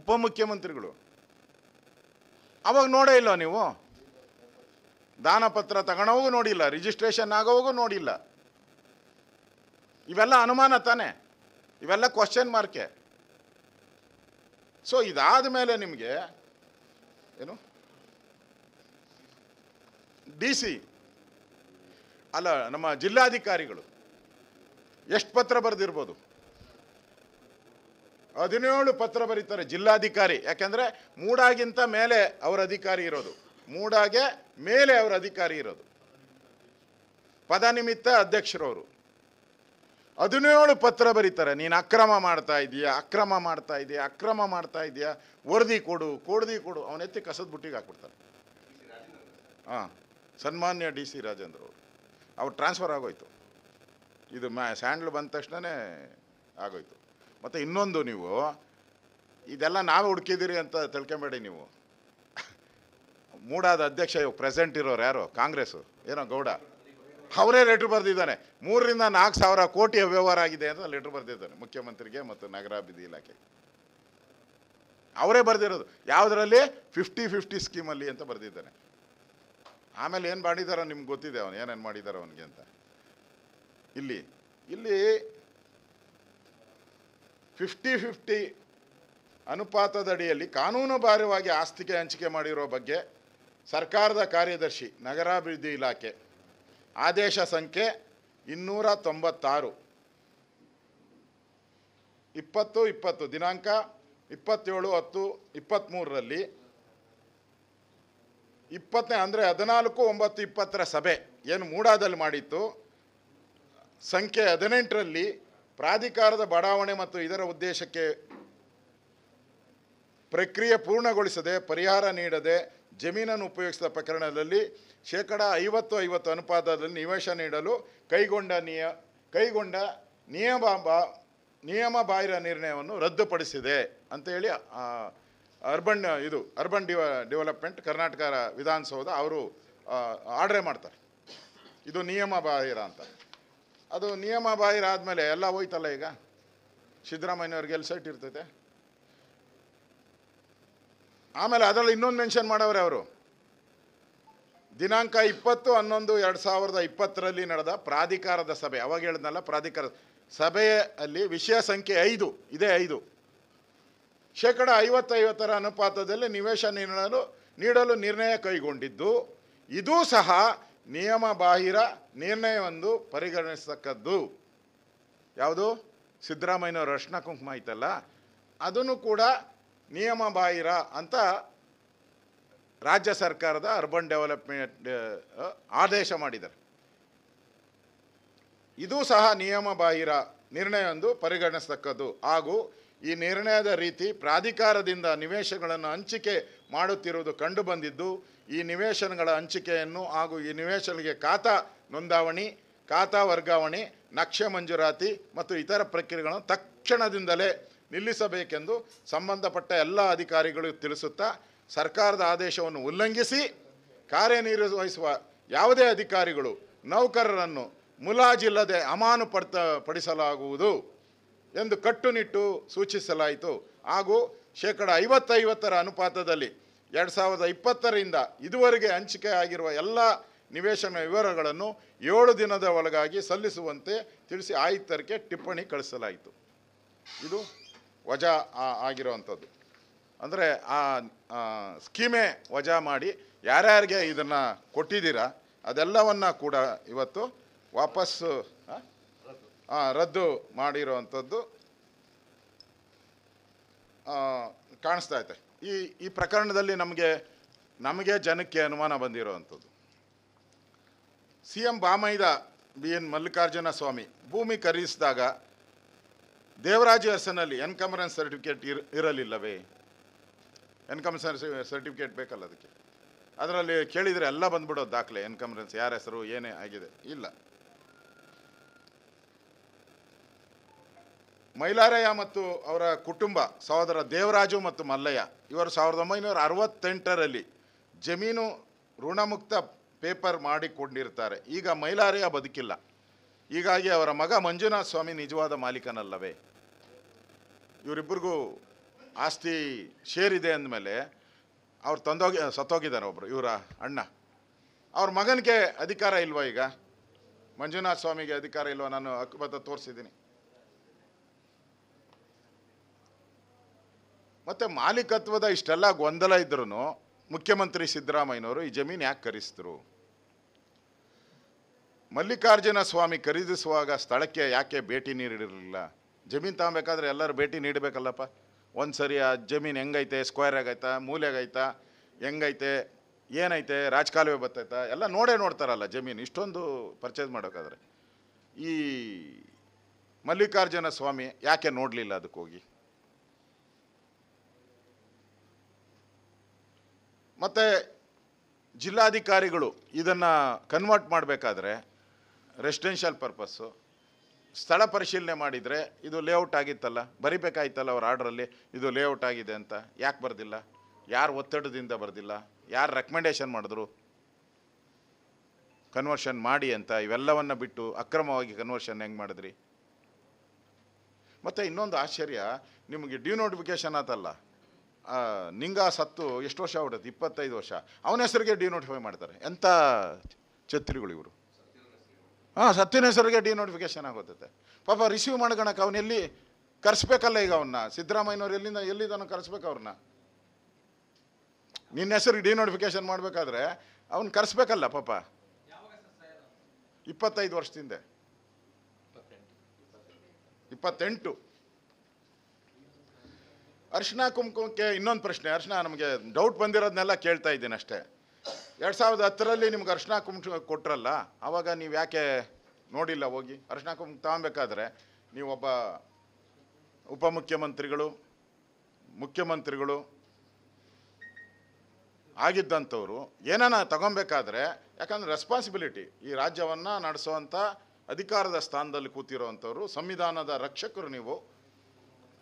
ಉಪಮುಖ್ಯಮಂತ್ರಿಗಳು ಅವಾಗ ನೋಡೇ ಇಲ್ಲ ನೀವು ದಾನಪತ್ರ ತಗೊಳ್ಳೋವೂ ನೋಡಿಲ್ಲ ರಿಜಿಸ್ಟ್ರೇಷನ್ ಆಗೋವಾಗೂ ನೋಡಿಲ್ಲ ಇವೆಲ್ಲ ಅನುಮಾನ ತಾನೇ ಇವೆಲ್ಲ ಕ್ವಶನ್ ಮಾರ್ಕೆ ಸೊ ಇದಾದ ಮೇಲೆ ನಿಮಗೆ ಏನು ಡಿ ಸಿ ಅಲ್ಲ ನಮ್ಮ ಜಿಲ್ಲಾಧಿಕಾರಿಗಳು ಎಷ್ಟು ಪತ್ರ ಬರೆದಿರ್ಬೋದು ಹದಿನೇಳು ಪತ್ರ ಬರೀತಾರೆ ಜಿಲ್ಲಾಧಿಕಾರಿ ಯಾಕೆಂದರೆ ಮೂಡಾಗಿಂತ ಮೇಲೆ ಅವರ ಅಧಿಕಾರಿ ಇರೋದು ಮೂಡಾಗೆ ಮೇಲೆ ಅವರ ಅಧಿಕಾರಿ ಇರೋದು ಪದ ನಿಮಿತ್ತ ಅಧ್ಯಕ್ಷರವರು ಹದಿನೇಳು ಪತ್ರ ಬರೀತಾರೆ ನೀನು ಅಕ್ರಮ ಮಾಡ್ತಾ ಇದೀಯಾ ಅಕ್ರಮ ಮಾಡ್ತಾ ಇದೆಯಾ ಅಕ್ರಮ ಮಾಡ್ತಾ ಇದೆಯಾ ವರದಿ ಕೊಡು ಕೊಡದಿ ಕೊಡು ಎತ್ತಿ ಕಸದ ಬುಟ್ಟಿಗೆ ಹಾಕ್ಬಿಡ್ತಾರೆ ಹಾಂ ಸನ್ಮಾನ್ಯ ಡಿ ಸಿ ರಾಜೇಂದ್ರ ಅವರು ಅವ್ರು ಟ್ರಾನ್ಸ್ಫರ್ ಆಗೋಯ್ತು ಇದು ಮ್ಯಾ ಸ್ಯಾಂಡ್ಲ್ ಬಂದ ತಕ್ಷಣವೇ ಆಗೋಯ್ತು ಮತ್ತು ಇನ್ನೊಂದು ನೀವು ಇದೆಲ್ಲ ನಾವೇ ಹುಡುಕಿದ್ದೀರಿ ಅಂತ ತಿಳ್ಕೊಬೇಡಿ ನೀವು ಮೂಡಾದ ಅಧ್ಯಕ್ಷ ಇವಾಗ ಪ್ರೆಸೆಂಟ್ ಇರೋರು ಯಾರು ಕಾಂಗ್ರೆಸ್ಸು ಏನೋ ಗೌಡ ಅವರೇ ಲೆಟ್ರ್ ಬರೆದಿದ್ದಾನೆ ಮೂರರಿಂದ ನಾಲ್ಕು ಸಾವಿರ ಕೋಟಿಯ ವ್ಯವಹಾರ ಆಗಿದೆ ಅಂತ ಲೆಟ್ರ್ ಬರೆದಿದ್ದಾನೆ ಮುಖ್ಯಮಂತ್ರಿಗೆ ಮತ್ತು ನಗರಾಭಿವೃದ್ಧಿ ಇಲಾಖೆ ಅವರೇ ಬರೆದಿರೋದು ಯಾವುದರಲ್ಲಿ ಫಿಫ್ಟಿ ಫಿಫ್ಟಿ ಸ್ಕೀಮಲ್ಲಿ ಅಂತ ಬರೆದಿದ್ದಾನೆ ಆಮೇಲೆ ಏನು ಮಾಡಿದಾರೋ ನಿಮ್ಗೆ ಗೊತ್ತಿದೆ ಅವನು ಏನೇನು ಮಾಡಿದ್ದಾರೆ ಅವನಿಗೆ ಅಂತ ಇಲ್ಲಿ ಇಲ್ಲಿ ಫಿಫ್ಟಿ ಫಿಫ್ಟಿ ಅನುಪಾತದಡಿಯಲ್ಲಿ ಕಾನೂನುಬಾಹಿರವಾಗಿ ಆಸ್ತಿಗೆ ಹಂಚಿಕೆ ಮಾಡಿರೋ ಬಗ್ಗೆ ಸರ್ಕಾರದ ಕಾರ್ಯದರ್ಶಿ ನಗರಾಭಿವೃದ್ಧಿ ಇಲಾಖೆ ಆದೇಶ ಸಂಖ್ಯೆ ಇನ್ನೂರ ತೊಂಬತ್ತಾರು ಇಪ್ಪತ್ತು ಇಪ್ಪತ್ತು ದಿನಾಂಕ ಇಪ್ಪತ್ತೇಳು ಹತ್ತು ಇಪ್ಪತ್ತ್ಮೂರರಲ್ಲಿ ಇಪ್ಪತ್ತನೇ ಅಂದರೆ ಹದಿನಾಲ್ಕು ಒಂಬತ್ತು ಇಪ್ಪತ್ತರ ಸಭೆ ಏನು ಮೂಡಾದಲ್ಲಿ ಮಾಡಿತ್ತು ಸಂಖ್ಯೆ ಹದಿನೆಂಟರಲ್ಲಿ ಪ್ರಾಧಿಕಾರದ ಬಡಾವಣೆ ಮತ್ತು ಇದರ ಉದ್ದೇಶಕ್ಕೆ ಪ್ರಕ್ರಿಯೆ ಪೂರ್ಣಗೊಳಿಸದೆ ಪರಿಹಾರ ನೀಡದೆ ಜಮೀನನ್ನು ಉಪಯೋಗಿಸಿದ ಪ್ರಕರಣದಲ್ಲಿ ಶೇಕಡ ಐವತ್ತು ಐವತ್ತು ಅನುಪಾತದಲ್ಲಿ ನಿವೇಶ ನೀಡಲು ಕೈಗೊಂಡ ನಿಯ ಕೈಗೊಂಡ ನಿಯಮ ನಿಯಮ ಬಾಹಿರ ನಿರ್ಣಯವನ್ನು ರದ್ದುಪಡಿಸಿದೆ ಅಂತೇಳಿ ಅರ್ಬನ್ ಇದು ಅರ್ಬನ್ ಡಿವ ಡೆವಲಪ್ಮೆಂಟ್ ಕರ್ನಾಟಕ ವಿಧಾನಸೌಧ ಅವರು ಆರ್ಡ್ರೆ ಮಾಡ್ತಾರೆ ಇದು ನಿಯಮ ಬಾಹಿರ ಅಂತ ಅದು ನಿಯಮ ಬಾಹಿರ ಆದಮೇಲೆ ಎಲ್ಲ ಹೋಯ್ತಲ್ಲ ಈಗ ಸಿದ್ದರಾಮಯ್ಯವ್ರಿಗೆ ಎಲ್ಲಿ ಸೈಟ್ ಇರ್ತೈತೆ ಆಮೇಲೆ ಅದರಲ್ಲಿ ಇನ್ನೊಂದು ಮೆನ್ಷನ್ ಮಾಡವ್ರೆ ಅವರು ದಿನಾಂಕ ಇಪ್ಪತ್ತು ಹನ್ನೊಂದು ಎರಡು ಸಾವಿರದ ಇಪ್ಪತ್ತರಲ್ಲಿ ನಡೆದ ಪ್ರಾಧಿಕಾರದ ಸಭೆ ಅವಾಗ ಹೇಳಿದ್ನಲ್ಲ ಪ್ರಾಧಿಕಾರ ಸಭೆಯಲ್ಲಿ ವಿಷಯ ಸಂಖ್ಯೆ ಐದು ಇದೇ ಐದು ಶೇಕಡ ಐವತ್ತೈವತ್ತರ ಅನುಪಾತದಲ್ಲಿ ನಿವೇಶ ನೀಡಲು ನೀಡಲು ನಿರ್ಣಯ ಕೈಗೊಂಡಿದ್ದು ಇದೂ ಸಹ ನಿಯಮ ಬಾಹಿರ ನಿರ್ಣಯವೆಂದು ಪರಿಗಣಿಸತಕ್ಕದ್ದು ಯಾವುದು ಸಿದ್ದರಾಮಯ್ಯನವರು ಅರ್ಶನ ಕುಂಕುಮ ಐತಲ್ಲ ಅದನ್ನು ಕೂಡ ನಿಯಮ ಬಾಹಿರ ಅಂತ ರಾಜ್ಯ ಸರ್ಕಾರದ ಅರ್ಬನ್ ಡೆವಲಪ್ಮೆಂಟ್ ಆದೇಶ ಮಾಡಿದ್ದಾರೆ ಇದು ಸಹ ನಿಯಮ ಬಾಹಿರ ಎಂದು ಪರಿಗಣಿಸತಕ್ಕದ್ದು ಹಾಗೂ ಈ ನಿರ್ಣಯದ ರೀತಿ ಪ್ರಾಧಿಕಾರದಿಂದ ನಿವೇಶನಗಳನ್ನು ಹಂಚಿಕೆ ಮಾಡುತ್ತಿರುವುದು ಕಂಡುಬಂದಿದ್ದು ಈ ನಿವೇಶನಗಳ ಹಂಚಿಕೆಯನ್ನು ಹಾಗೂ ಈ ನಿವೇಶನಗಳಿಗೆ ಖಾತಾ ನೋಂದಾವಣಿ ಖಾತಾ ವರ್ಗಾವಣೆ ನಕ್ಷೆ ಮಂಜೂರಾತಿ ಮತ್ತು ಇತರ ಪ್ರಕ್ರಿಯೆಗಳನ್ನು ತಕ್ಷಣದಿಂದಲೇ ನಿಲ್ಲಿಸಬೇಕೆಂದು ಸಂಬಂಧಪಟ್ಟ ಎಲ್ಲ ಅಧಿಕಾರಿಗಳು ತಿಳಿಸುತ್ತಾ ಸರ್ಕಾರದ ಆದೇಶವನ್ನು ಉಲ್ಲಂಘಿಸಿ ಕಾರ್ಯನಿರ್ವಹಿಸುವ ಯಾವುದೇ ಅಧಿಕಾರಿಗಳು ನೌಕರರನ್ನು ಮುಲಾಜಿಲ್ಲದೆ ಅಮಾನು ಪಡ್ತ ಪಡಿಸಲಾಗುವುದು ಎಂದು ಕಟ್ಟುನಿಟ್ಟು ಸೂಚಿಸಲಾಯಿತು ಹಾಗೂ ಶೇಕಡ ಐವತ್ತೈವತ್ತರ ಅನುಪಾತದಲ್ಲಿ ಎರಡು ಸಾವಿರದ ಇಪ್ಪತ್ತರಿಂದ ಇದುವರೆಗೆ ಹಂಚಿಕೆ ಆಗಿರುವ ಎಲ್ಲ ನಿವೇಶನ ವಿವರಗಳನ್ನು ಏಳು ದಿನದ ಒಳಗಾಗಿ ಸಲ್ಲಿಸುವಂತೆ ತಿಳಿಸಿ ಆಯುಕ್ತರಿಗೆ ಟಿಪ್ಪಣಿ ಕಳಿಸಲಾಯಿತು ಇದು ವಜಾ ಆಗಿರೋವಂಥದ್ದು ಅಂದರೆ ಆ ಸ್ಕೀಮೆ ವಜಾ ಮಾಡಿ ಯಾರ್ಯಾರಿಗೆ ಇದನ್ನು ಕೊಟ್ಟಿದ್ದೀರಾ ಅದೆಲ್ಲವನ್ನು ಕೂಡ ಇವತ್ತು ವಾಪಸ್ಸು ರದ್ದು ಮಾಡಿರುವಂಥದ್ದು ಕಾಣಿಸ್ತಾ ಇದೆ ಈ ಈ ಪ್ರಕರಣದಲ್ಲಿ ನಮಗೆ ನಮಗೆ ಜನಕ್ಕೆ ಅನುಮಾನ ಬಂದಿರೋವಂಥದ್ದು ಸಿ ಎಂ ಬಾಮೈದ ಬಿ ಎನ್ ಮಲ್ಲಿಕಾರ್ಜುನ ಸ್ವಾಮಿ ಭೂಮಿ ಖರೀದಿಸಿದಾಗ ದೇವರಾಜು ಹೆಸರಿನಲ್ಲಿ ಎನ್ಕಮರೆನ್ಸ್ ಸರ್ಟಿಫಿಕೇಟ್ ಇರ ಇರಲಿಲ್ಲವೇ ಎನ್ಕಮ್ ಸರ್ಟಿಫಿಕೇಟ್ ಬೇಕಲ್ಲ ಅದಕ್ಕೆ ಅದರಲ್ಲಿ ಕೇಳಿದರೆ ಎಲ್ಲ ಬಂದ್ಬಿಡೋದು ದಾಖಲೆ ಎನ್ಕಮರೆನ್ಸ್ ಯಾರ ಹೆಸರು ಏನೇ ಆಗಿದೆ ಇಲ್ಲ ಮೈಲಾರಯ್ಯ ಮತ್ತು ಅವರ ಕುಟುಂಬ ಸಹೋದರ ದೇವರಾಜು ಮತ್ತು ಮಲ್ಲಯ್ಯ ಇವರು ಸಾವಿರದ ಒಂಬೈನೂರ ಅರವತ್ತೆಂಟರಲ್ಲಿ ಜಮೀನು ಋಣಮುಕ್ತ ಪೇಪರ್ ಮಾಡಿಕೊಂಡಿರ್ತಾರೆ ಈಗ ಮೈಲಾರಯ್ಯ ಬದುಕಿಲ್ಲ ಹೀಗಾಗಿ ಅವರ ಮಗ ಮಂಜುನಾಥ ಸ್ವಾಮಿ ನಿಜವಾದ ಮಾಲೀಕನಲ್ಲವೇ ಇವರಿಬ್ಬರಿಗೂ ಆಸ್ತಿ ಶೇರ್ ಇದೆ ಅಂದಮೇಲೆ ಅವ್ರು ತಂದೋಗಿ ಸತ್ತೋಗಿದ್ದಾರೆ ಒಬ್ಬರು ಇವರ ಅಣ್ಣ ಅವ್ರ ಮಗನಿಗೆ ಅಧಿಕಾರ ಇಲ್ವಾ ಈಗ ಮಂಜುನಾಥ ಸ್ವಾಮಿಗೆ ಅಧಿಕಾರ ಇಲ್ವಾ ನಾನು ಹಕ್ಕುಬತ್ತ ತೋರಿಸಿದ್ದೀನಿ ಮತ್ತು ಮಾಲೀಕತ್ವದ ಇಷ್ಟೆಲ್ಲ ಗೊಂದಲ ಇದ್ರೂ ಮುಖ್ಯಮಂತ್ರಿ ಸಿದ್ದರಾಮಯ್ಯನವರು ಈ ಜಮೀನು ಯಾಕೆ ಖರೀದಿಸಿದ್ರು ಮಲ್ಲಿಕಾರ್ಜುನ ಸ್ವಾಮಿ ಖರೀದಿಸುವಾಗ ಸ್ಥಳಕ್ಕೆ ಯಾಕೆ ಭೇಟಿ ನೀಡಿರಲಿಲ್ಲ ಜಮೀನು ತಗೊಬೇಕಾದ್ರೆ ಎಲ್ಲರೂ ಭೇಟಿ ನೀಡಬೇಕಲ್ಲಪ್ಪ ಒಂದು ಸರಿ ಆ ಜಮೀನು ಹೆಂಗೈತೆ ಸ್ಕ್ವೇರ್ ಆಗೈತಾ ಆಗೈತಾ ಹೆಂಗೈತೆ ಏನೈತೆ ರಾಜಕಾಲುವೆ ಬರ್ತೈತಾ ಎಲ್ಲ ನೋಡೇ ನೋಡ್ತಾರಲ್ಲ ಜಮೀನು ಇಷ್ಟೊಂದು ಪರ್ಚೇಸ್ ಮಾಡೋಕ್ಕಾದ್ರೆ ಈ ಮಲ್ಲಿಕಾರ್ಜುನ ಸ್ವಾಮಿ ಯಾಕೆ ನೋಡಲಿಲ್ಲ ಅದಕ್ಕೆ ಹೋಗಿ ಮತ್ತು ಜಿಲ್ಲಾಧಿಕಾರಿಗಳು ಇದನ್ನು ಕನ್ವರ್ಟ್ ಮಾಡಬೇಕಾದ್ರೆ ರೆಸಿಡೆನ್ಷಿಯಲ್ ಪರ್ಪಸ್ಸು ಸ್ಥಳ ಪರಿಶೀಲನೆ ಮಾಡಿದರೆ ಇದು ಲೇಔಟ್ ಆಗಿತ್ತಲ್ಲ ಬರಿಬೇಕಾಯ್ತಲ್ಲ ಅವ್ರ ಆರ್ಡ್ರಲ್ಲಿ ಇದು ಲೇಔಟ್ ಆಗಿದೆ ಅಂತ ಯಾಕೆ ಬರೆದಿಲ್ಲ ಯಾರು ಒತ್ತಡದಿಂದ ಬರೆದಿಲ್ಲ ಯಾರು ರೆಕಮೆಂಡೇಶನ್ ಮಾಡಿದ್ರು ಕನ್ವರ್ಷನ್ ಮಾಡಿ ಅಂತ ಇವೆಲ್ಲವನ್ನು ಬಿಟ್ಟು ಅಕ್ರಮವಾಗಿ ಕನ್ವರ್ಷನ್ ಹೆಂಗೆ ಮಾಡಿದ್ರಿ ಮತ್ತು ಇನ್ನೊಂದು ಆಶ್ಚರ್ಯ ನಿಮಗೆ ಡ್ಯೂ ನೋಟಿಫಿಕೇಶನ್ ಆತಲ್ಲ ನಿಂಗ ಸತ್ತು ಎಷ್ಟು ವರ್ಷ ಆಗ್ಬಿಡುತ್ತೆ ಇಪ್ಪತ್ತೈದು ವರ್ಷ ಅವನ ಹೆಸರಿಗೆ ಡ್ಯೂ ನೋಟಿಫೈ ಮಾಡ್ತಾರೆ ಎಂಥ ಛತ್ರಿಗಳು ಇವರು ಹಾಂ ಸತ್ಯನ ಹೆಸರಿಗೆ ನೋಟಿಫಿಕೇಶನ್ ಆಗುತ್ತೆ ಪಾಪ ರಿಸೀವ್ ಮಾಡ್ಕೊಳಕ್ಕೆ ಎಲ್ಲಿ ಕರೆಸ್ಬೇಕಲ್ಲ ಈಗ ಅವನ್ನ ಸಿದ್ದರಾಮಯ್ಯನವ್ರು ಎಲ್ಲಿಂದ ಎಲ್ಲಿ ತನಕ ಕರೆಸ್ಬೇಕು ಅವ್ರನ್ನ ನಿನ್ನ ಹೆಸರಿಗೆ ಡಿನೋಟಿಫಿಕೇಷನ್ ಮಾಡಬೇಕಾದ್ರೆ ಅವ್ನು ಕರೆಸ್ಬೇಕಲ್ಲ ಪಾಪ ಇಪ್ಪತ್ತೈದು ವರ್ಷದಿಂದ ಇಪ್ಪತ್ತೆಂಟು ಅರ್ಶಿನ ಕುಂಕುಮಕ್ಕೆ ಇನ್ನೊಂದು ಪ್ರಶ್ನೆ ಅರ್ಶಿನ ನಮಗೆ ಡೌಟ್ ಬಂದಿರೋದನ್ನೆಲ್ಲ ಕೇಳ್ತಾ ಇದ್ದೀನಿ ಅಷ್ಟೇ ಎರಡು ಸಾವಿರದ ಹತ್ತರಲ್ಲಿ ನಿಮ್ಗೆ ಅರ್ಶನ ಕುಂಕುಮ ಕೊಟ್ರಲ್ಲ ಆವಾಗ ನೀವು ಯಾಕೆ ನೋಡಿಲ್ಲ ಹೋಗಿ ಅರ್ಶನ ಕುಂಕುಮ ತಗೊಬೇಕಾದ್ರೆ ನೀವೊಬ್ಬ ಉಪಮುಖ್ಯಮಂತ್ರಿಗಳು ಮುಖ್ಯಮಂತ್ರಿಗಳು ಆಗಿದ್ದಂಥವ್ರು ಏನನ್ನ ತಗೊಬೇಕಾದ್ರೆ ಯಾಕಂದ್ರೆ ರೆಸ್ಪಾನ್ಸಿಬಿಲಿಟಿ ಈ ರಾಜ್ಯವನ್ನು ನಡೆಸೋವಂಥ ಅಧಿಕಾರದ ಸ್ಥಾನದಲ್ಲಿ ಕೂತಿರುವಂಥವ್ರು ಸಂವಿಧಾನದ ರಕ್ಷಕರು ನೀವು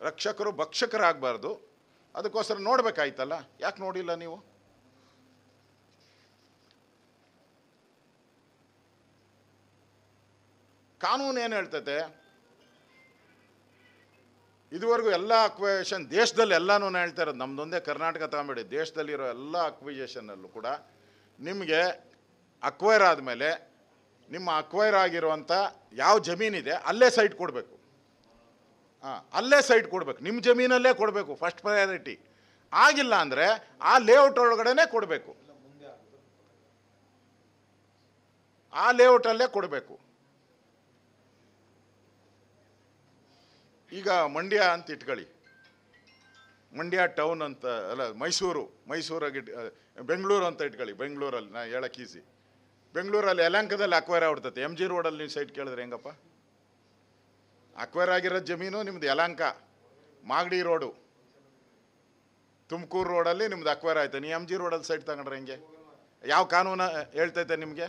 ರಕ್ಷಕರು ಭಕ್ಷಕರಾಗಬಾರ್ದು ಅದಕ್ಕೋಸ್ಕರ ನೋಡಬೇಕಾಯ್ತಲ್ಲ ಯಾಕೆ ನೋಡಿಲ್ಲ ನೀವು ಕಾನೂನು ಏನು ಹೇಳ್ತೈತೆ ಇದುವರೆಗೂ ಎಲ್ಲ ಅಕ್ವಿಜೇಷನ್ ದೇಶದಲ್ಲಿ ಎಲ್ಲಾನು ಹೇಳ್ತಾ ಇರೋದು ನಮ್ಮದೊಂದೇ ಕರ್ನಾಟಕ ತಗೊಂಬೇಡಿ ದೇಶದಲ್ಲಿರೋ ಎಲ್ಲ ಅಲ್ಲೂ ಕೂಡ ನಿಮಗೆ ಅಕ್ವೈರ್ ಆದಮೇಲೆ ನಿಮ್ಮ ಅಕ್ವೈರ್ ಆಗಿರುವಂಥ ಯಾವ ಜಮೀನಿದೆ ಅಲ್ಲೇ ಸೈಟ್ ಕೊಡಬೇಕು ಹಾಂ ಅಲ್ಲೇ ಸೈಟ್ ಕೊಡಬೇಕು ನಿಮ್ಮ ಜಮೀನಲ್ಲೇ ಕೊಡಬೇಕು ಫಸ್ಟ್ ಪ್ರಯಾರಿಟಿ ಆಗಿಲ್ಲ ಅಂದರೆ ಆ ಲೇಔಟ್ ಒಳಗಡೆನೇ ಕೊಡಬೇಕು ಆ ಲೇಔಟಲ್ಲೇ ಕೊಡಬೇಕು ಈಗ ಮಂಡ್ಯ ಅಂತ ಇಟ್ಕೊಳ್ಳಿ ಮಂಡ್ಯ ಟೌನ್ ಅಂತ ಅಲ್ಲ ಮೈಸೂರು ಮೈಸೂರಾಗಿ ಬೆಂಗಳೂರು ಅಂತ ಇಟ್ಕೊಳ್ಳಿ ಬೆಂಗಳೂರಲ್ಲಿ ನಾ ಹೇಳಕ್ಕೆ ಈಸಿ ಬೆಂಗಳೂರಲ್ಲಿ ಯಲಂಕದಲ್ಲಿ ಅಕ್ವೈರ್ ಆಗ್ಬಿಡ್ತೈತೆ ಎಮ್ ಜಿ ರೋಡಲ್ಲಿ ನೀವು ಸೈಟ್ ಕೇಳಿದ್ರೆ ಹೆಂಗಪ್ಪ ಅಕ್ವೈರ್ ಆಗಿರೋ ಜಮೀನು ನಿಮ್ದು ಯಲಂಕ ಮಾಗಡಿ ರೋಡು ತುಮಕೂರು ರೋಡಲ್ಲಿ ನಿಮ್ದು ಅಕ್ವೈರ್ ಆಯ್ತು ನೀ ಎಮ್ ಜಿ ರೋಡಲ್ಲಿ ಸೈಟ್ ತಗೊಂಡ್ರೆ ಹೆಂಗೆ ಯಾವ ಕಾನೂನು ಹೇಳ್ತೈತೆ ನಿಮಗೆ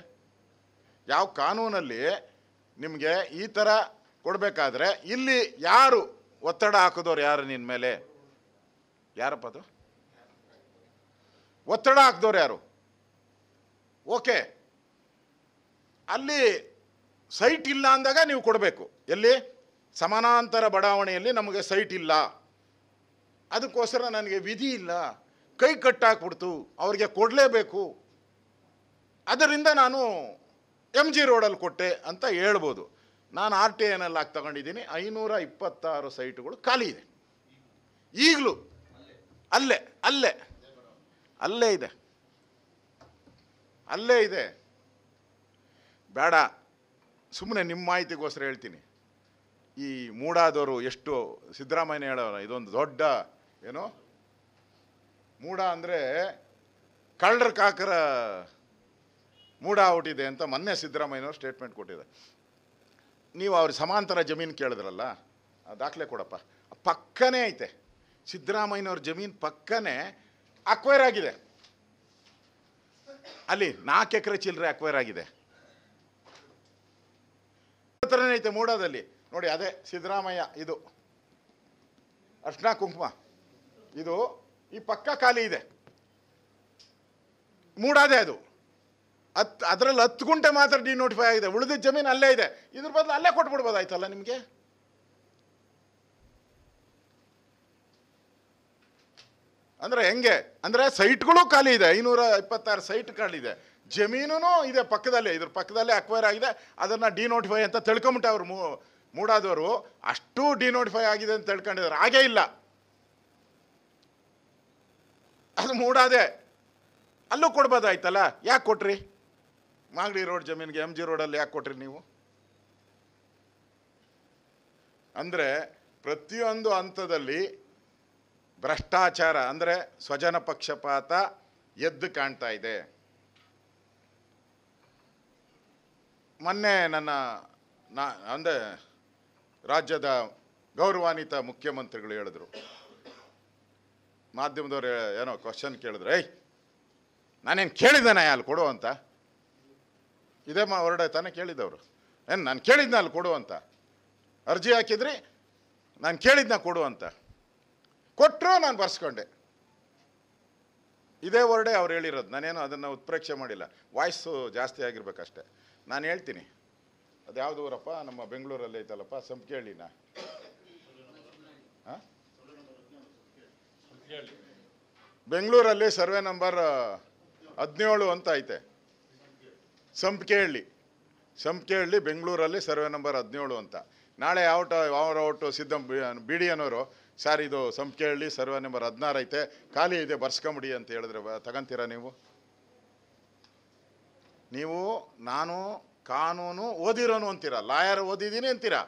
ಯಾವ ಕಾನೂನಲ್ಲಿ ನಿಮಗೆ ಈ ಥರ ಕೊಡಬೇಕಾದ್ರೆ ಇಲ್ಲಿ ಯಾರು ಒತ್ತಡ ಹಾಕಿದವ್ರು ಯಾರು ನಿನ್ನ ಮೇಲೆ ಯಾರಪ್ಪ ಅದು ಒತ್ತಡ ಹಾಕಿದವ್ರು ಯಾರು ಓಕೆ ಅಲ್ಲಿ ಸೈಟ್ ಇಲ್ಲ ಅಂದಾಗ ನೀವು ಕೊಡಬೇಕು ಎಲ್ಲಿ ಸಮಾನಾಂತರ ಬಡಾವಣೆಯಲ್ಲಿ ನಮಗೆ ಸೈಟ್ ಇಲ್ಲ ಅದಕ್ಕೋಸ್ಕರ ನನಗೆ ವಿಧಿ ಇಲ್ಲ ಕೈ ಕಟ್ಟಾಕ್ಬಿಡ್ತು ಅವ್ರಿಗೆ ಕೊಡಲೇಬೇಕು ಅದರಿಂದ ನಾನು ಎಮ್ ಜಿ ರೋಡಲ್ಲಿ ಕೊಟ್ಟೆ ಅಂತ ಹೇಳ್ಬೋದು ನಾನು ಆರ್ ಟಿ ಐನಲ್ಲಿ ಹಾಕಿ ತಗೊಂಡಿದ್ದೀನಿ ಐನೂರ ಇಪ್ಪತ್ತಾರು ಸೈಟ್ಗಳು ಖಾಲಿ ಇದೆ ಈಗಲೂ ಅಲ್ಲೇ ಅಲ್ಲೇ ಅಲ್ಲೇ ಇದೆ ಅಲ್ಲೇ ಇದೆ ಬೇಡ ಸುಮ್ಮನೆ ನಿಮ್ಮ ಮಾಹಿತಿಗೋಸ್ಕರ ಹೇಳ್ತೀನಿ ಈ ಮೂಡಾದವರು ಎಷ್ಟು ಸಿದ್ದರಾಮಯ್ಯ ಹೇಳೋರ ಇದೊಂದು ದೊಡ್ಡ ಏನು ಮೂಡ ಅಂದರೆ ಕಳ್ಳರ ಕಾಕರ ಮೂಡ ಔಟಿದೆ ಅಂತ ಮೊನ್ನೆ ಸಿದ್ದರಾಮಯ್ಯನವರು ಸ್ಟೇಟ್ಮೆಂಟ್ ಕೊಟ್ಟಿದ್ದಾರೆ ನೀವು ಅವ್ರ ಸಮಾಂತರ ಜಮೀನು ಕೇಳಿದ್ರಲ್ಲ ದಾಖಲೆ ಕೊಡಪ್ಪ ಪಕ್ಕನೇ ಐತೆ ಸಿದ್ದರಾಮಯ್ಯನವ್ರ ಜಮೀನು ಪಕ್ಕನೇ ಅಕ್ವೈರ್ ಆಗಿದೆ ಅಲ್ಲಿ ನಾಲ್ಕು ಎಕರೆ ಚಿಲ್ಲರೆ ಅಕ್ವೈರ್ ಆಗಿದೆ ಹತ್ರನೇ ಐತೆ ಮೂಡಾದಲ್ಲಿ ನೋಡಿ ಅದೇ ಸಿದ್ದರಾಮಯ್ಯ ಇದು ಅರ್ಶನಾ ಕುಂಕುಮ ಇದು ಈ ಪಕ್ಕ ಖಾಲಿ ಇದೆ ಮೂಡಾದೆ ಅದು ಹತ್ತು ಅದರಲ್ಲಿ ಹತ್ತು ಗುಂಟೆ ಮಾತ್ರ ಡಿನೋಟಿಫೈ ಆಗಿದೆ ಉಳಿದ ಜಮೀನು ಅಲ್ಲೇ ಇದೆ ಇದ್ರ ಬದಲು ಅಲ್ಲೇ ಕೊಟ್ಬಿಡ್ಬೋದಾಯ್ತಲ್ಲ ನಿಮಗೆ ಅಂದರೆ ಹೆಂಗೆ ಅಂದರೆ ಸೈಟ್ಗಳು ಖಾಲಿ ಇದೆ ಐನೂರ ಇಪ್ಪತ್ತಾರು ಸೈಟ್ ಖಾಲಿ ಇದೆ ಜಮೀನು ಇದೆ ಪಕ್ಕದಲ್ಲೇ ಇದ್ರ ಪಕ್ಕದಲ್ಲೇ ಅಕ್ವೈರ್ ಆಗಿದೆ ಅದನ್ನು ಡಿನೋಟಿಫೈ ಅಂತ ತಿಳ್ಕೊಂಬಿಟ್ಟೆ ಅವರು ಮೂ ಮೂಡಾದವರು ಅಷ್ಟು ಡಿನೋಟಿಫೈ ಆಗಿದೆ ಅಂತ ತಿಳ್ಕೊಂಡಿದ್ದಾರೆ ಹಾಗೇ ಇಲ್ಲ ಅದು ಮೂಡಾದೆ ಅಲ್ಲೂ ಕೊಡ್ಬೋದಾಯ್ತಲ್ಲ ಯಾಕೆ ಕೊಟ್ರಿ ಮಾಗಡಿ ರೋಡ್ ಜಮೀನಿಗೆ ಎಂ ಜಿ ರೋಡಲ್ಲಿ ಯಾಕೆ ಕೊಟ್ರಿ ನೀವು ಅಂದರೆ ಪ್ರತಿಯೊಂದು ಹಂತದಲ್ಲಿ ಭ್ರಷ್ಟಾಚಾರ ಅಂದರೆ ಸ್ವಜನ ಪಕ್ಷಪಾತ ಎದ್ದು ಕಾಣ್ತಾ ಇದೆ ಮೊನ್ನೆ ನನ್ನ ನಾ ಅಂದರೆ ರಾಜ್ಯದ ಗೌರವಾನ್ವಿತ ಮುಖ್ಯಮಂತ್ರಿಗಳು ಹೇಳಿದ್ರು ಮಾಧ್ಯಮದವ್ರು ಏನೋ ಕ್ವಶನ್ ಕೇಳಿದ್ರು ಏಯ್ ನಾನೇನು ಕೇಳಿದ್ದೇನೆ ಅಲ್ಲಿ ಕೊಡು ಅಂತ ಇದೇ ಮಾ ಹೊರಡೆ ತಾನೇ ಕೇಳಿದ್ದವರು ಏನು ನಾನು ಕೇಳಿದ್ನ ಅಲ್ಲಿ ಕೊಡು ಅಂತ ಅರ್ಜಿ ಹಾಕಿದ್ರಿ ನಾನು ಕೇಳಿದ್ನ ಕೊಡು ಅಂತ ಕೊಟ್ಟರು ನಾನು ಬರ್ಸ್ಕೊಂಡೆ ಇದೇ ಹೊರಡೆ ಅವ್ರು ಹೇಳಿರೋದು ನಾನೇನು ಅದನ್ನು ಉತ್ಪ್ರೇಕ್ಷೆ ಮಾಡಿಲ್ಲ ವಾಯ್ಸು ಜಾಸ್ತಿ ಆಗಿರ್ಬೇಕಷ್ಟೆ ನಾನು ಹೇಳ್ತೀನಿ ಅದು ಯಾವ್ದು ಊರಪ್ಪ ನಮ್ಮ ಬೆಂಗಳೂರಲ್ಲಿ ಐತಲ್ಲಪ್ಪ ನಾ ಹಾಂ ಬೆಂಗಳೂರಲ್ಲಿ ಸರ್ವೆ ನಂಬರ್ ಹದಿನೇಳು ಅಂತ ಐತೆ ಸಂಪಿಗೆಹಳ್ಳಿ ಹಳ್ಳಿ ಬೆಂಗಳೂರಲ್ಲಿ ಸರ್ವೆ ನಂಬರ್ ಹದಿನೇಳು ಅಂತ ನಾಳೆ ಯಾವ ಯಾವ ಔಟು ಸಿದ್ದಂ ಬಿ ಡಿ ಅನ್ನೋರು ಸರ್ ಇದು ಹಳ್ಳಿ ಸರ್ವೆ ನಂಬರ್ ಹದಿನಾರು ಐತೆ ಖಾಲಿ ಇದೆ ಬರ್ಸ್ಕೊಂಬಿಡಿ ಅಂತ ಹೇಳಿದ್ರೆ ತಗೊಂತೀರಾ ನೀವು ನೀವು ನಾನು ಕಾನೂನು ಓದಿರೋನು ಅಂತೀರ ಲಾಯರ್ ಓದಿದ್ದೀನಿ ಅಂತೀರಾ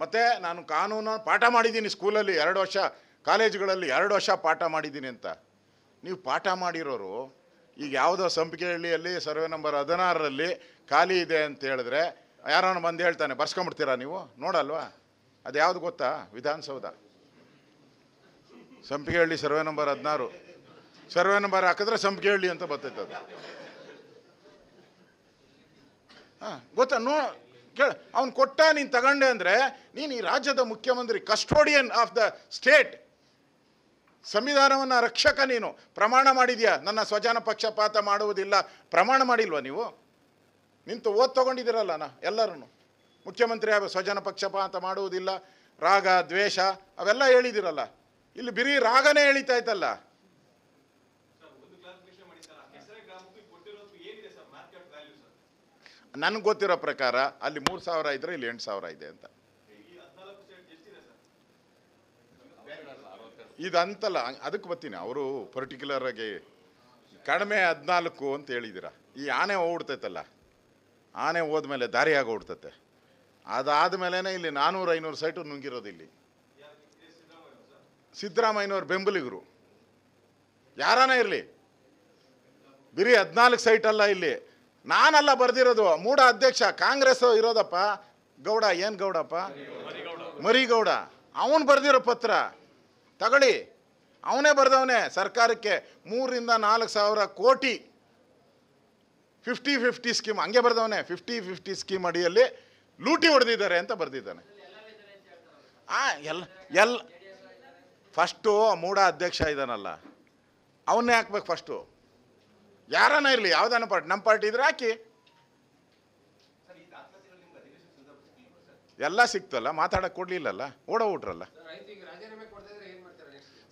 ಮತ್ತು ನಾನು ಕಾನೂನು ಪಾಠ ಮಾಡಿದ್ದೀನಿ ಸ್ಕೂಲಲ್ಲಿ ಎರಡು ವರ್ಷ ಕಾಲೇಜುಗಳಲ್ಲಿ ಎರಡು ವರ್ಷ ಪಾಠ ಮಾಡಿದ್ದೀನಿ ಅಂತ ನೀವು ಪಾಠ ಮಾಡಿರೋರು ಈಗ ಯಾವುದೋ ಸಂಪಿಗೆಹಳ್ಳಿಯಲ್ಲಿ ಸರ್ವೆ ನಂಬರ್ ಹದಿನಾರರಲ್ಲಿ ಖಾಲಿ ಇದೆ ಅಂತ ಹೇಳಿದ್ರೆ ಯಾರನ್ನ ಬಂದು ಹೇಳ್ತಾನೆ ಬರ್ಸ್ಕೊಂಬಿಡ್ತೀರಾ ನೀವು ನೋಡಲ್ವಾ ಅದು ಯಾವುದು ಗೊತ್ತಾ ವಿಧಾನಸೌಧ ಸಂಪಿಗೆಹಳ್ಳಿ ಸರ್ವೆ ನಂಬರ್ ಹದಿನಾರು ಸರ್ವೆ ನಂಬರ್ ಹಾಕಿದ್ರೆ ಸಂಪಿಗೆಹಳ್ಳಿ ಅಂತ ಬರ್ತೈತೆ ಅದು ಹಾಂ ಗೊತ್ತಾ ನೋ ಕೇಳ ಅವ್ನು ಕೊಟ್ಟ ನೀನು ತಗೊಂಡೆ ಅಂದರೆ ನೀನು ಈ ರಾಜ್ಯದ ಮುಖ್ಯಮಂತ್ರಿ ಕಸ್ಟೋಡಿಯನ್ ಆಫ್ ದ ಸ್ಟೇಟ್ ಸಂವಿಧಾನವನ್ನು ರಕ್ಷಕ ನೀನು ಪ್ರಮಾಣ ಮಾಡಿದ್ಯಾ ನನ್ನ ಸ್ವಜನ ಪಕ್ಷಪಾತ ಮಾಡುವುದಿಲ್ಲ ಪ್ರಮಾಣ ಮಾಡಿಲ್ವ ನೀವು ನಿಂತು ಓದ್ ತೊಗೊಂಡಿದ್ದೀರಲ್ಲ ನಾ ಎಲ್ಲರೂ ಮುಖ್ಯಮಂತ್ರಿ ಆಗ ಸ್ವಜನ ಪಕ್ಷಪಾತ ಮಾಡುವುದಿಲ್ಲ ರಾಗ ದ್ವೇಷ ಅವೆಲ್ಲ ಹೇಳಿದಿರಲ್ಲ ಇಲ್ಲಿ ಬಿರಿ ರಾಗನೇ ಎಳಿತಾ ಇತ್ತಲ್ಲ ನನಗೆ ಗೊತ್ತಿರೋ ಪ್ರಕಾರ ಅಲ್ಲಿ ಮೂರು ಸಾವಿರ ಇದ್ರೆ ಇಲ್ಲಿ ಎಂಟು ಸಾವಿರ ಇದೆ ಅಂತ ಇದಂತಲ್ಲ ಅದಕ್ಕೆ ಬರ್ತೀನಿ ಅವರು ಪರ್ಟಿಕ್ಯುಲರ್ ಆಗಿ ಕಡಿಮೆ ಹದಿನಾಲ್ಕು ಅಂತ ಹೇಳಿದ್ದೀರ ಈ ಆನೆ ಓಡ್ತೈತಲ್ಲ ಆನೆ ಹೋದ್ಮೇಲೆ ದಾರಿಯಾಗಿ ಓಡ್ತೈತೆ ಅದಾದಮೇಲೆ ಇಲ್ಲಿ ನಾನ್ನೂರು ಐನೂರು ಸೈಟು ನುಂಗಿರೋದು ಇಲ್ಲಿ ಸಿದ್ದರಾಮಯ್ಯನವ್ರ ಬೆಂಬಲಿಗರು ಯಾರಾನ ಇರಲಿ ಬಿರಿ ಹದಿನಾಲ್ಕು ಸೈಟಲ್ಲ ಇಲ್ಲಿ ನಾನಲ್ಲ ಬರೆದಿರೋದು ಮೂಢ ಅಧ್ಯಕ್ಷ ಕಾಂಗ್ರೆಸ್ ಇರೋದಪ್ಪ ಗೌಡ ಏನು ಗೌಡಪ್ಪ ಮರಿಗೌಡ ಅವನು ಬರೆದಿರೋ ಪತ್ರ ತಗೊಳ್ಳಿ ಅವನೇ ಬರೆದವನೇ ಸರ್ಕಾರಕ್ಕೆ ಮೂರರಿಂದ ನಾಲ್ಕು ಸಾವಿರ ಕೋಟಿ ಫಿಫ್ಟಿ ಫಿಫ್ಟಿ ಸ್ಕೀಮ್ ಹಂಗೆ ಬರೆದವನೇ ಫಿಫ್ಟಿ ಫಿಫ್ಟಿ ಸ್ಕೀಮ್ ಅಡಿಯಲ್ಲಿ ಲೂಟಿ ಹೊಡೆದಿದ್ದಾರೆ ಅಂತ ಬರೆದಿದ್ದಾನೆ ಆ ಎಲ್ ಎಲ್ ಫಸ್ಟು ಮೂಡ ಅಧ್ಯಕ್ಷ ಇದ್ದಾನಲ್ಲ ಅವನ್ನೇ ಹಾಕ್ಬೇಕು ಫಸ್ಟು ಯಾರನ್ನ ಇರಲಿ ಯಾವ್ದಾನ ಪಾರ್ಟಿ ನಮ್ಮ ಪಾರ್ಟಿ ಇದ್ರೆ ಹಾಕಿ ಎಲ್ಲ ಸಿಕ್ತಲ್ಲ ಮಾತಾಡಕ್ಕೆ ಕೊಡ್ಲಿಲ್ಲಲ್ಲ ಹುಟ್ರಲ್ಲ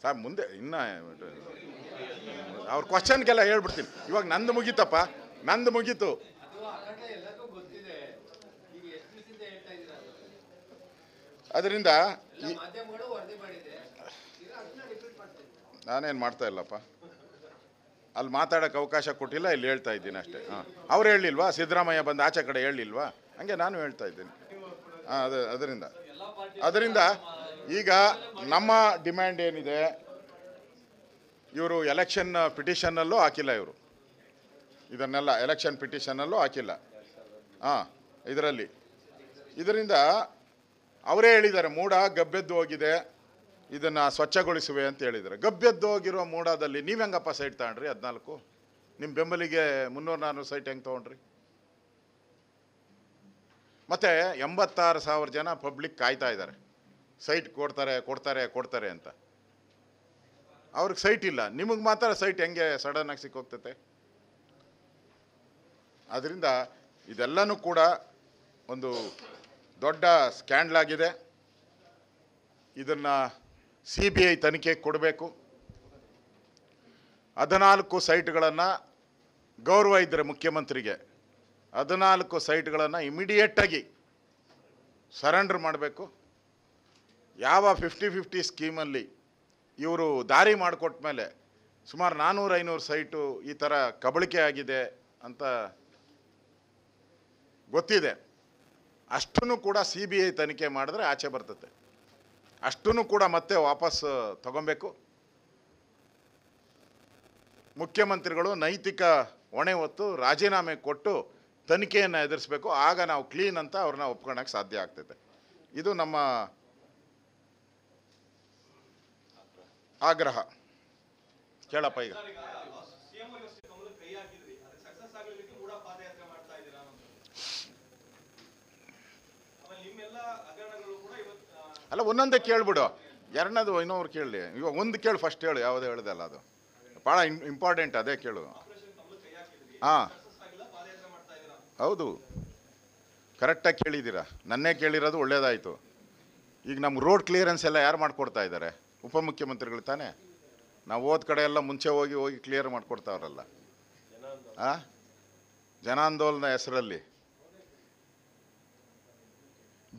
ಸರ್ ಮುಂದೆ ಇನ್ನೂ ಅವ್ರ ಕ್ವಶನ್ಗೆಲ್ಲ ಹೇಳ್ಬಿಡ್ತೀನಿ ಇವಾಗ ನಂದು ಮುಗೀತಪ್ಪ ನಂದು ಮುಗೀತು ಅದರಿಂದ ನಾನೇನು ಮಾಡ್ತಾ ಇಲ್ಲಪ್ಪ ಅಲ್ಲಿ ಮಾತಾಡೋಕ್ಕೆ ಅವಕಾಶ ಕೊಟ್ಟಿಲ್ಲ ಇಲ್ಲಿ ಹೇಳ್ತಾ ಇದ್ದೀನಿ ಅಷ್ಟೇ ಹಾಂ ಅವ್ರು ಹೇಳಿಲ್ವಾ ಸಿದ್ದರಾಮಯ್ಯ ಬಂದು ಆಚೆ ಕಡೆ ಹೇಳಿಲ್ವಾ ಹಂಗೆ ನಾನು ಹೇಳ್ತಾ ಇದ್ದೀನಿ ಹಾಂ ಅದು ಅದರಿಂದ ಅದರಿಂದ ಈಗ ನಮ್ಮ ಡಿಮ್ಯಾಂಡ್ ಏನಿದೆ ಇವರು ಎಲೆಕ್ಷನ್ ಪಿಟಿಷನ್ನಲ್ಲೂ ಹಾಕಿಲ್ಲ ಇವರು ಇದನ್ನೆಲ್ಲ ಎಲೆಕ್ಷನ್ ಪಿಟಿಷನ್ನಲ್ಲೂ ಹಾಕಿಲ್ಲ ಹಾಂ ಇದರಲ್ಲಿ ಇದರಿಂದ ಅವರೇ ಹೇಳಿದ್ದಾರೆ ಮೂಡ ಗಬ್ಬೆದ್ದು ಹೋಗಿದೆ ಇದನ್ನು ಸ್ವಚ್ಛಗೊಳಿಸುವೆ ಅಂತ ಹೇಳಿದರೆ ಗಬ್ಬೆದ್ದು ಹೋಗಿರೋ ಮೂಡದಲ್ಲಿ ನೀವು ಹೆಂಗಪ್ಪ ಸೈಟ್ ತಗೊಂಡ್ರಿ ಹದಿನಾಲ್ಕು ನಿಮ್ಮ ಬೆಂಬಲಿಗೆ ಮುನ್ನೂರು ನಾನೂರು ಸೈಟ್ ಹೆಂಗೆ ತೊಗೊಂಡ್ರಿ ಮತ್ತು ಎಂಬತ್ತಾರು ಸಾವಿರ ಜನ ಪಬ್ಲಿಕ್ ಕಾಯ್ತಾ ಇದ್ದಾರೆ ಸೈಟ್ ಕೊಡ್ತಾರೆ ಕೊಡ್ತಾರೆ ಕೊಡ್ತಾರೆ ಅಂತ ಅವ್ರಿಗೆ ಸೈಟ್ ಇಲ್ಲ ನಿಮಗೆ ಮಾತ್ರ ಸೈಟ್ ಹೆಂಗೆ ಸಡನ್ನಾಗಿ ಸಿಕ್ಕೋಗ್ತತೆ ಆದ್ದರಿಂದ ಇದೆಲ್ಲನೂ ಕೂಡ ಒಂದು ದೊಡ್ಡ ಆಗಿದೆ ಇದನ್ನು ಸಿ ಬಿ ಐ ತನಿಖೆಗೆ ಕೊಡಬೇಕು ಹದಿನಾಲ್ಕು ಸೈಟ್ಗಳನ್ನು ಗೌರವ ಇದ್ದರೆ ಮುಖ್ಯಮಂತ್ರಿಗೆ ಹದಿನಾಲ್ಕು ಸೈಟ್ಗಳನ್ನು ಇಮಿಡಿಯೇಟಾಗಿ ಸರೆಂಡರ್ ಮಾಡಬೇಕು ಯಾವ ಫಿಫ್ಟಿ ಫಿಫ್ಟಿ ಸ್ಕೀಮಲ್ಲಿ ಇವರು ದಾರಿ ಮಾಡಿಕೊಟ್ಟ ಮೇಲೆ ಸುಮಾರು ನಾನ್ನೂರು ಐನೂರು ಸೈಟು ಈ ಥರ ಕಬಳಿಕೆ ಆಗಿದೆ ಅಂತ ಗೊತ್ತಿದೆ ಅಷ್ಟೂ ಕೂಡ ಸಿ ಬಿ ಐ ತನಿಖೆ ಮಾಡಿದ್ರೆ ಆಚೆ ಬರ್ತತೆ ಅಷ್ಟೂ ಕೂಡ ಮತ್ತೆ ವಾಪಸ್ ತಗೊಬೇಕು ಮುಖ್ಯಮಂತ್ರಿಗಳು ನೈತಿಕ ಹೊಣೆ ಹೊತ್ತು ರಾಜೀನಾಮೆ ಕೊಟ್ಟು ತನಿಖೆಯನ್ನು ಎದುರಿಸಬೇಕು ಆಗ ನಾವು ಕ್ಲೀನ್ ಅಂತ ಅವ್ರನ್ನ ಒಪ್ಕೊಳಕ್ಕೆ ಸಾಧ್ಯ ಆಗ್ತೈತೆ ಇದು ನಮ್ಮ ಆಗ್ರಹ ಕೇಳಪ್ಪ ಈಗ ಅಲ್ಲ ಒಂದೊಂದೇ ಕೇಳ್ಬಿಡು ಎರಡನೇದು ಇನ್ನೊಬ್ರು ಕೇಳಿ ಇವಾಗ ಒಂದು ಕೇಳು ಫಸ್ಟ್ ಹೇಳು ಯಾವುದೇ ಹೇಳ್ದಲ್ಲ ಅದು ಭಾಳ ಇಂಪಾರ್ಟೆಂಟ್ ಅದೇ ಕೇಳು ಹಾಂ ಹೌದು ಕರೆಕ್ಟಾಗಿ ಕೇಳಿದ್ದೀರಾ ನನ್ನೇ ಕೇಳಿರೋದು ಒಳ್ಳೇದಾಯಿತು ಈಗ ನಮ್ಮ ರೋಡ್ ಕ್ಲಿಯರೆನ್ಸ್ ಎಲ್ಲ ಯಾರು ಮಾಡಿಕೊಡ್ತಾ ಇದ್ದಾರೆ ಉಪಮುಖ್ಯಮಂತ್ರಿಗಳು ತಾನೇ ನಾವು ಹೋದ ಕಡೆ ಎಲ್ಲ ಮುಂಚೆ ಹೋಗಿ ಹೋಗಿ ಕ್ಲಿಯರ್ ಮಾಡಿಕೊಡ್ತಾವ್ರಲ್ಲ ಆ ಜನಾಂದೋಲನ ಹೆಸರಲ್ಲಿ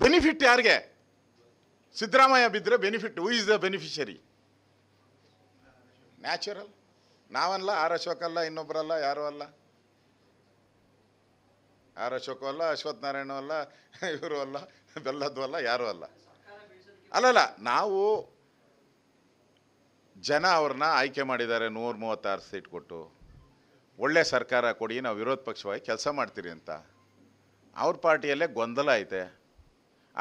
ಬೆನಿಫಿಟ್ ಯಾರಿಗೆ ಸಿದ್ದರಾಮಯ್ಯ ಬಿದ್ದರೆ benefit who is the beneficiary natural ನಾವಲ್ಲ ಆರ್ ಅಶೋಕ್ ಅಲ್ಲ ಇನ್ನೊಬ್ಬರಲ್ಲ ಯಾರೂ ಅಲ್ಲ ಆರ್ ಅಶೋಕು ಅಲ್ಲ ಅಶ್ವಥ್ ನಾರಾಯಣ ಅಲ್ಲ ಇವರು ಅಲ್ಲ ಬೆಲ್ಲದ್ದು ಅಲ್ಲ ಯಾರೂ ಅಲ್ಲ ಅಲ್ಲಲ್ಲ ನಾವು ಜನ ಅವ್ರನ್ನ ಆಯ್ಕೆ ಮಾಡಿದ್ದಾರೆ ನೂರ ಮೂವತ್ತಾರು ಸೀಟ್ ಕೊಟ್ಟು ಒಳ್ಳೆ ಸರ್ಕಾರ ಕೊಡಿ ನಾವು ವಿರೋಧ ಪಕ್ಷವಾಗಿ ಕೆಲಸ ಮಾಡ್ತೀರಿ ಅಂತ ಅವ್ರ ಪಾರ್ಟಿಯಲ್ಲೇ ಗೊಂದಲ ಐತೆ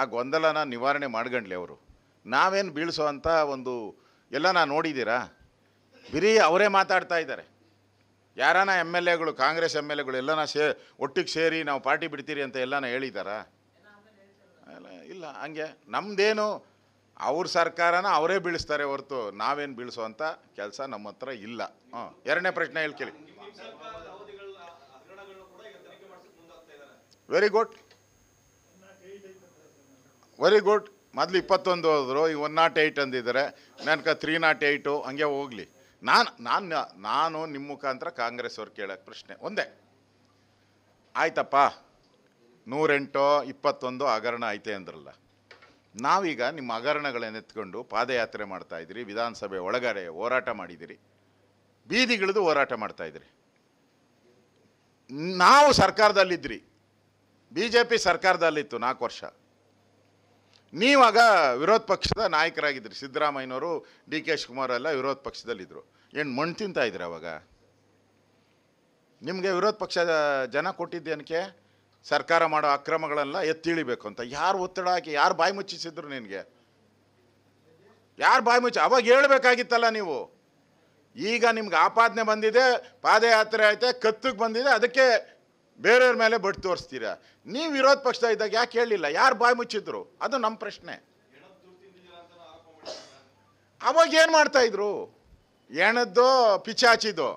ಆ ಗೊಂದಲನ ನಿವಾರಣೆ ಮಾಡ್ಕಂಡ್ಲಿ ಅವರು ನಾವೇನು ಬೀಳಿಸೋ ಅಂತ ಒಂದು ಎಲ್ಲ ನಾ ನೋಡಿದ್ದೀರಾ ಬಿರಿ ಅವರೇ ಮಾತಾಡ್ತಾ ಇದ್ದಾರೆ ಯಾರಾನ ಎಮ್ ಎಲ್ ಎಗಳು ಕಾಂಗ್ರೆಸ್ ಎಮ್ ಎಲ್ ಎಗಳು ಎಲ್ಲನ ಸೇ ಒಟ್ಟಿಗೆ ಸೇರಿ ನಾವು ಪಾರ್ಟಿ ಬಿಡ್ತೀರಿ ಅಂತ ಎಲ್ಲನ ಹೇಳಿದ್ದಾರಾ ಇಲ್ಲ ಹಂಗೆ ನಮ್ಮದೇನು ಅವ್ರ ಸರ್ಕಾರನ ಅವರೇ ಬೀಳಿಸ್ತಾರೆ ಹೊರತು ನಾವೇನು ಬೀಳಿಸುವಂಥ ಕೆಲಸ ನಮ್ಮ ಹತ್ರ ಇಲ್ಲ ಹ್ಞೂ ಎರಡನೇ ಪ್ರಶ್ನೆ ಹೇಳಿ ಕೇಳಿ ವೆರಿ ಗುಡ್ ವೆರಿ ಗುಡ್ ಮೊದಲು ಇಪ್ಪತ್ತೊಂದು ಹೋದರು ಈಗ ಒನ್ ನಾಟ್ ಏಯ್ಟ್ ಅಂದಿದ್ದಾರೆ ನನ್ಕ ತ್ರೀ ನಾಟ್ ಏಯ್ಟು ಹಂಗೆ ಹೋಗಲಿ ನಾನು ನಾನು ನಾನು ನಿಮ್ಮ ಮುಖಾಂತರ ಕಾಂಗ್ರೆಸ್ ಅವ್ರು ಕೇಳೋಕ್ಕೆ ಪ್ರಶ್ನೆ ಒಂದೇ ಆಯ್ತಪ್ಪ ನೂರೆಂಟು ಇಪ್ಪತ್ತೊಂದು ಹಗರಣ ಐತೆ ಅಂದ್ರಲ್ಲ ನಾವೀಗ ನಿಮ್ಮ ಹಗರಣಗಳನ್ನೆತ್ಕೊಂಡು ಪಾದಯಾತ್ರೆ ಮಾಡ್ತಾ ಇದ್ದೀರಿ ವಿಧಾನಸಭೆ ಒಳಗಡೆ ಹೋರಾಟ ಮಾಡಿದ್ದೀರಿ ಬೀದಿಗಿಳಿದು ಹೋರಾಟ ಮಾಡ್ತಾ ಇದ್ದೀರಿ ನಾವು ಸರ್ಕಾರದಲ್ಲಿದ್ದಿರಿ ಬಿ ಜೆ ಪಿ ಸರ್ಕಾರದಲ್ಲಿತ್ತು ನಾಲ್ಕು ವರ್ಷ ನೀವಾಗ ವಿರೋಧ ಪಕ್ಷದ ನಾಯಕರಾಗಿದ್ರಿ ಸಿದ್ದರಾಮಯ್ಯನವರು ಡಿ ಕೆ ಶಿವಕುಮಾರ್ ಎಲ್ಲ ವಿರೋಧ ಪಕ್ಷದಲ್ಲಿದ್ದರು ಏನು ಮಣ್ಣು ತಿಂತಾಯಿದ್ರಿ ಅವಾಗ ನಿಮಗೆ ವಿರೋಧ ಪಕ್ಷದ ಜನ ಕೊಟ್ಟಿದ್ದೇನಕ್ಕೆ ಸರ್ಕಾರ ಮಾಡೋ ಅಕ್ರಮಗಳೆಲ್ಲ ಎತ್ತಿಳಿಬೇಕು ಅಂತ ಯಾರು ಒತ್ತಡ ಹಾಕಿ ಯಾರು ಬಾಯಿ ಮುಚ್ಚಿಸಿದ್ರು ನಿನಗೆ ಯಾರು ಬಾಯಿ ಮುಚ್ಚಿ ಅವಾಗ ಹೇಳಬೇಕಾಗಿತ್ತಲ್ಲ ನೀವು ಈಗ ನಿಮ್ಗೆ ಆಪಾದನೆ ಬಂದಿದೆ ಪಾದಯಾತ್ರೆ ಐತೆ ಕತ್ತಿಗೆ ಬಂದಿದೆ ಅದಕ್ಕೆ ಬೇರೆಯವ್ರ ಮೇಲೆ ಬಟ್ ತೋರಿಸ್ತೀರಾ ನೀವು ವಿರೋಧ ಪಕ್ಷ ಇದ್ದಾಗ ಯಾಕೆ ಹೇಳಿಲ್ಲ ಯಾರು ಬಾಯಿ ಮುಚ್ಚಿದ್ರು ಅದು ನಮ್ಮ ಪ್ರಶ್ನೆ ಅವಾಗ ಏನು ಮಾಡ್ತಾಯಿದ್ರು ಎಣದ್ದು ಪಿಚಾಚಿದು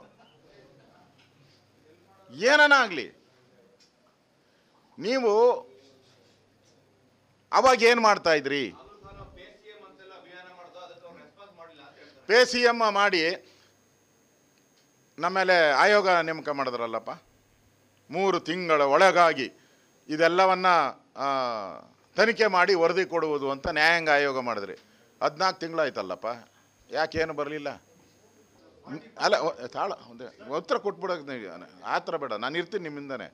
ಆಗಲಿ ನೀವು ಅವಾಗ ಏನು ಮಾಡ್ತಾ ಇದ್ರಿ ಪೇ ಸಿ ಎಮ್ ಮಾಡಿ ನಮ್ಮೇಲೆ ಆಯೋಗ ನೇಮಕ ಮಾಡಿದ್ರಲ್ಲಪ್ಪ ಮೂರು ತಿಂಗಳ ಒಳಗಾಗಿ ಇದೆಲ್ಲವನ್ನು ತನಿಖೆ ಮಾಡಿ ವರದಿ ಕೊಡುವುದು ಅಂತ ನ್ಯಾಯಾಂಗ ಆಯೋಗ ಮಾಡಿದ್ರಿ ಹದಿನಾಲ್ಕು ತಿಂಗಳಾಯ್ತಲ್ಲಪ್ಪ ಏನು ಬರಲಿಲ್ಲ ಅಲ್ಲ ತಾಳ ಒಂದೇ ಉತ್ತರ ಕೊಟ್ಬಿಡೋಕೆ ಆ ಥರ ಬೇಡ ನಾನು ಇರ್ತೀನಿ ನಿಮ್ಮಿಂದನೇ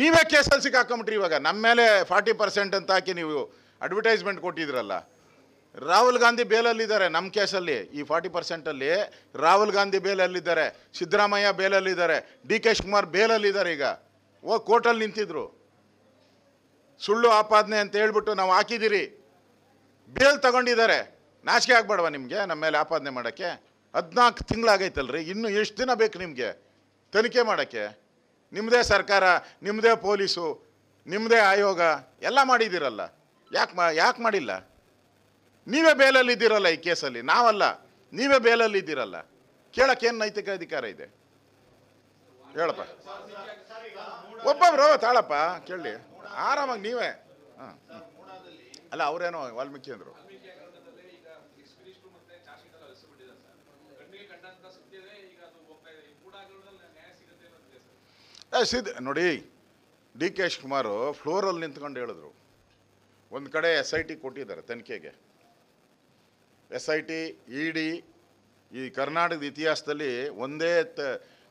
ನೀವೇ ಕೇಸಲ್ಲಿ ಹಾಕೊಂಬಿಟ್ರಿ ಇವಾಗ ನಮ್ಮ ಮೇಲೆ ಫಾರ್ಟಿ ಪರ್ಸೆಂಟ್ ಅಂತ ಹಾಕಿ ನೀವು ಅಡ್ವರ್ಟೈಸ್ಮೆಂಟ್ ಕೊಟ್ಟಿದ್ರಲ್ಲ ರಾಹುಲ್ ಗಾಂಧಿ ಬೇಲಲ್ಲಿದ್ದಾರೆ ನಮ್ಮ ಕೇಸಲ್ಲಿ ಈ ಫಾರ್ಟಿ ಪರ್ಸೆಂಟಲ್ಲಿ ರಾಹುಲ್ ಗಾಂಧಿ ಬೇಲಲ್ಲಿದ್ದಾರೆ ಸಿದ್ದರಾಮಯ್ಯ ಬೇಲಲ್ಲಿದ್ದಾರೆ ಡಿ ಕೆ ಶಿವಕುಮಾರ್ ಬೇಲಲ್ಲಿದ್ದಾರೆ ಈಗ ಓ ಕೋರ್ಟಲ್ಲಿ ನಿಂತಿದ್ರು ಸುಳ್ಳು ಆಪಾದನೆ ಅಂತ ಹೇಳ್ಬಿಟ್ಟು ನಾವು ಹಾಕಿದ್ದೀರಿ ಬೇಲ್ ತಗೊಂಡಿದ್ದಾರೆ ನಾಚಿಕೆ ಆಗ್ಬೇಡವಾ ನಿಮಗೆ ನಮ್ಮ ಮೇಲೆ ಆಪಾದನೆ ಮಾಡೋಕ್ಕೆ ಹದಿನಾಲ್ಕು ತಿಂಗಳಾಗೈತಲ್ರಿ ಇನ್ನೂ ಎಷ್ಟು ದಿನ ಬೇಕು ನಿಮಗೆ ತನಿಖೆ ಮಾಡೋಕ್ಕೆ ನಿಮ್ಮದೇ ಸರ್ಕಾರ ನಿಮ್ಮದೇ ಪೊಲೀಸು ನಿಮ್ಮದೇ ಆಯೋಗ ಎಲ್ಲ ಮಾಡಿದ್ದೀರಲ್ಲ ಯಾಕೆ ಮಾ ಯಾಕೆ ಮಾಡಿಲ್ಲ ನೀವೇ ಬೇಲಲ್ಲಿದ್ದೀರಲ್ಲ ಈ ಕೇಸಲ್ಲಿ ನಾವಲ್ಲ ನೀವೇ ಬೇಲಲ್ಲಿದ್ದೀರಲ್ಲ ಕೇಳೋಕ್ಕೇನು ನೈತಿಕ ಅಧಿಕಾರ ಇದೆ ಹೇಳಪ್ಪ ಒಬ್ಬೊಬ್ರು ತಾಳಪ್ಪ ಕೇಳಿ ಆರಾಮಾಗಿ ನೀವೇ ಹಾಂ ಅಲ್ಲ ಅವರೇನೋ ವಾಲ್ಮೀಕಿ ಅಂದರು ಸಿದ್ ನೋಡಿ ಡಿ ಕೆ ಕುಮಾರ್ ಫ್ಲೋರಲ್ಲಿ ನಿಂತ್ಕೊಂಡು ಹೇಳಿದ್ರು ಒಂದು ಕಡೆ ಎಸ್ ಐ ಟಿ ಕೊಟ್ಟಿದ್ದಾರೆ ತನಿಖೆಗೆ S I T E D ಈ ಕರ್ನಾಟಕದ ಇತಿಹಾಸದಲ್ಲಿ ಒಂದೇ ತ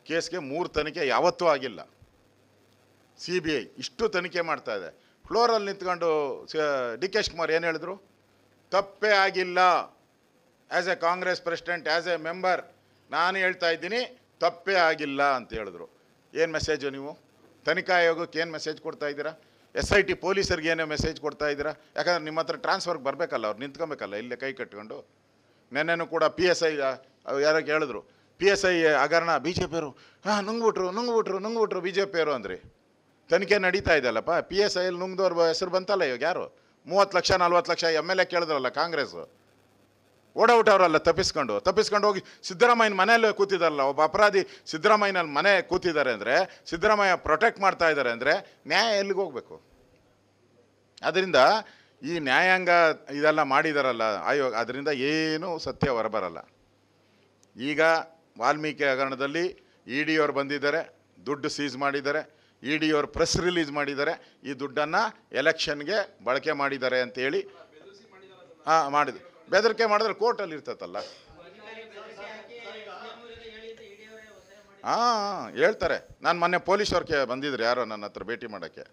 ಕೇಸ್ಗೆ ಮೂರು ತನಿಖೆ ಯಾವತ್ತೂ ಆಗಿಲ್ಲ ಸಿ ಬಿ ಐ ಇಷ್ಟು ತನಿಖೆ ಮಾಡ್ತಾ ಇದೆ ಫ್ಲೋರಲ್ಲಿ ನಿಂತ್ಕೊಂಡು ಡಿ ಕೆ ಕುಮಾರ್ ಏನು ಹೇಳಿದ್ರು ತಪ್ಪೇ ಆಗಿಲ್ಲ as a Congress president as a member ನಾನು ಹೇಳ್ತಾ ಇದ್ದೀನಿ ತಪ್ಪೇ ಆಗಿಲ್ಲ ಅಂತ ಹೇಳಿದ್ರು ಏನು ಮೆಸೇಜು ನೀವು ತನಿಖಾ ಆಯೋಗಕ್ಕೆ ಏನು ಮೆಸೇಜ್ ಕೊಡ್ತಾ ಇದ್ದೀರಾ ಎಸ್ ಐ ಟಿ ಪೊಲೀಸರಿಗೆ ಏನೇ ಮೆಸೇಜ್ ಕೊಡ್ತಾ ಇದ್ದೀರಾ ಯಾಕಂದ್ರೆ ನಿಮ್ಮ ಹತ್ರ ಟ್ರಾನ್ಸ್ಫರ್ಗೆ ಬರಬೇಕಲ್ಲ ಅವ್ರು ನಿಂತ್ಕೊಬೇಕಲ್ಲ ಇಲ್ಲೇ ಕೈ ಕಟ್ಕೊಂಡು ನೆನ್ನೆನೂ ಕೂಡ ಪಿ ಎಸ್ ಐ ಯಾರೋ ಕೇಳಿದ್ರು ಪಿ ಎಸ್ ಐ ಹಗರಣ ಬಿ ಜೆ ಪಿಯವರು ಹಾಂ ನುಂಗ್ಬಿಟ್ರು ನುಂಗ್ಬಿಟ್ರು ನುಂಗ್ಬಿಟ್ರು ಬಿ ಜೆ ಪಿಯವರು ಅಂದ್ರಿ ತನಿಖೆ ನಡೀತಾ ಇದೆಯಲ್ಲಪ್ಪ ಪಿ ಎಸ್ ಐ ನುಂಗ್ದವ್ರ ಹೆಸರು ಬಂತಲ್ಲ ಇವಾಗ ಯಾರು ಮೂವತ್ತು ಲಕ್ಷ ನಲ್ವತ್ತು ಲಕ್ಷ ಎಮ್ ಎಲ್ ಎ ಕೇಳಿದ್ರಲ್ಲ ಕಾಂಗ್ರೆಸ್ಸು ಓಡೌಟ್ ಅವರಲ್ಲ ತಪ್ಪಿಸ್ಕೊಂಡು ತಪ್ಪಿಸ್ಕೊಂಡು ಹೋಗಿ ಸಿದ್ದರಾಮಯ್ಯನ ಮನೆಯಲ್ಲೇ ಕೂತಿದಾರಲ್ಲ ಒಬ್ಬ ಅಪರಾಧಿ ಸಿದ್ದರಾಮಯ್ಯನ ಮನೆ ಕೂತಿದ್ದಾರೆ ಅಂದರೆ ಸಿದ್ದರಾಮಯ್ಯ ಪ್ರೊಟೆಕ್ಟ್ ಮಾಡ್ತಾ ಇದ್ದಾರೆ ಅಂದರೆ ನ್ಯಾಯ ಎಲ್ಲಿಗೆ ಹೋಗಬೇಕು ಅದರಿಂದ ಈ ನ್ಯಾಯಾಂಗ ಇದೆಲ್ಲ ಮಾಡಿದಾರಲ್ಲ ಆಯೋಗ ಅದರಿಂದ ಏನೂ ಸತ್ಯ ಹೊರಬರಲ್ಲ ಈಗ ವಾಲ್ಮೀಕಿ ಹಗರಣದಲ್ಲಿ ಇ e ಡಿ ಅವರು ಬಂದಿದ್ದಾರೆ ದುಡ್ಡು ಸೀಸ್ ಮಾಡಿದ್ದಾರೆ ಇ ಡಿ ಅವರು ಪ್ರೆಸ್ ರಿಲೀಸ್ ಮಾಡಿದ್ದಾರೆ ಈ ದುಡ್ಡನ್ನು ಎಲೆಕ್ಷನ್ಗೆ ಬಳಕೆ ಮಾಡಿದ್ದಾರೆ ಅಂತೇಳಿ ಹಾಂ ಮಾಡಿದೆ ಬೆದರಿಕೆ ಮಾಡಿದ್ರೆ ಕೋರ್ಟಲ್ಲಿ ಇರ್ತೈತಲ್ಲ ಹಾಂ ಹೇಳ್ತಾರೆ ನಾನು ಮೊನ್ನೆ ಪೊಲೀಸವ್ರಿಗೆ ಬಂದಿದ್ರು ಯಾರೋ ನನ್ನ ಹತ್ರ ಭೇಟಿ ಮಾಡೋಕ್ಕೆ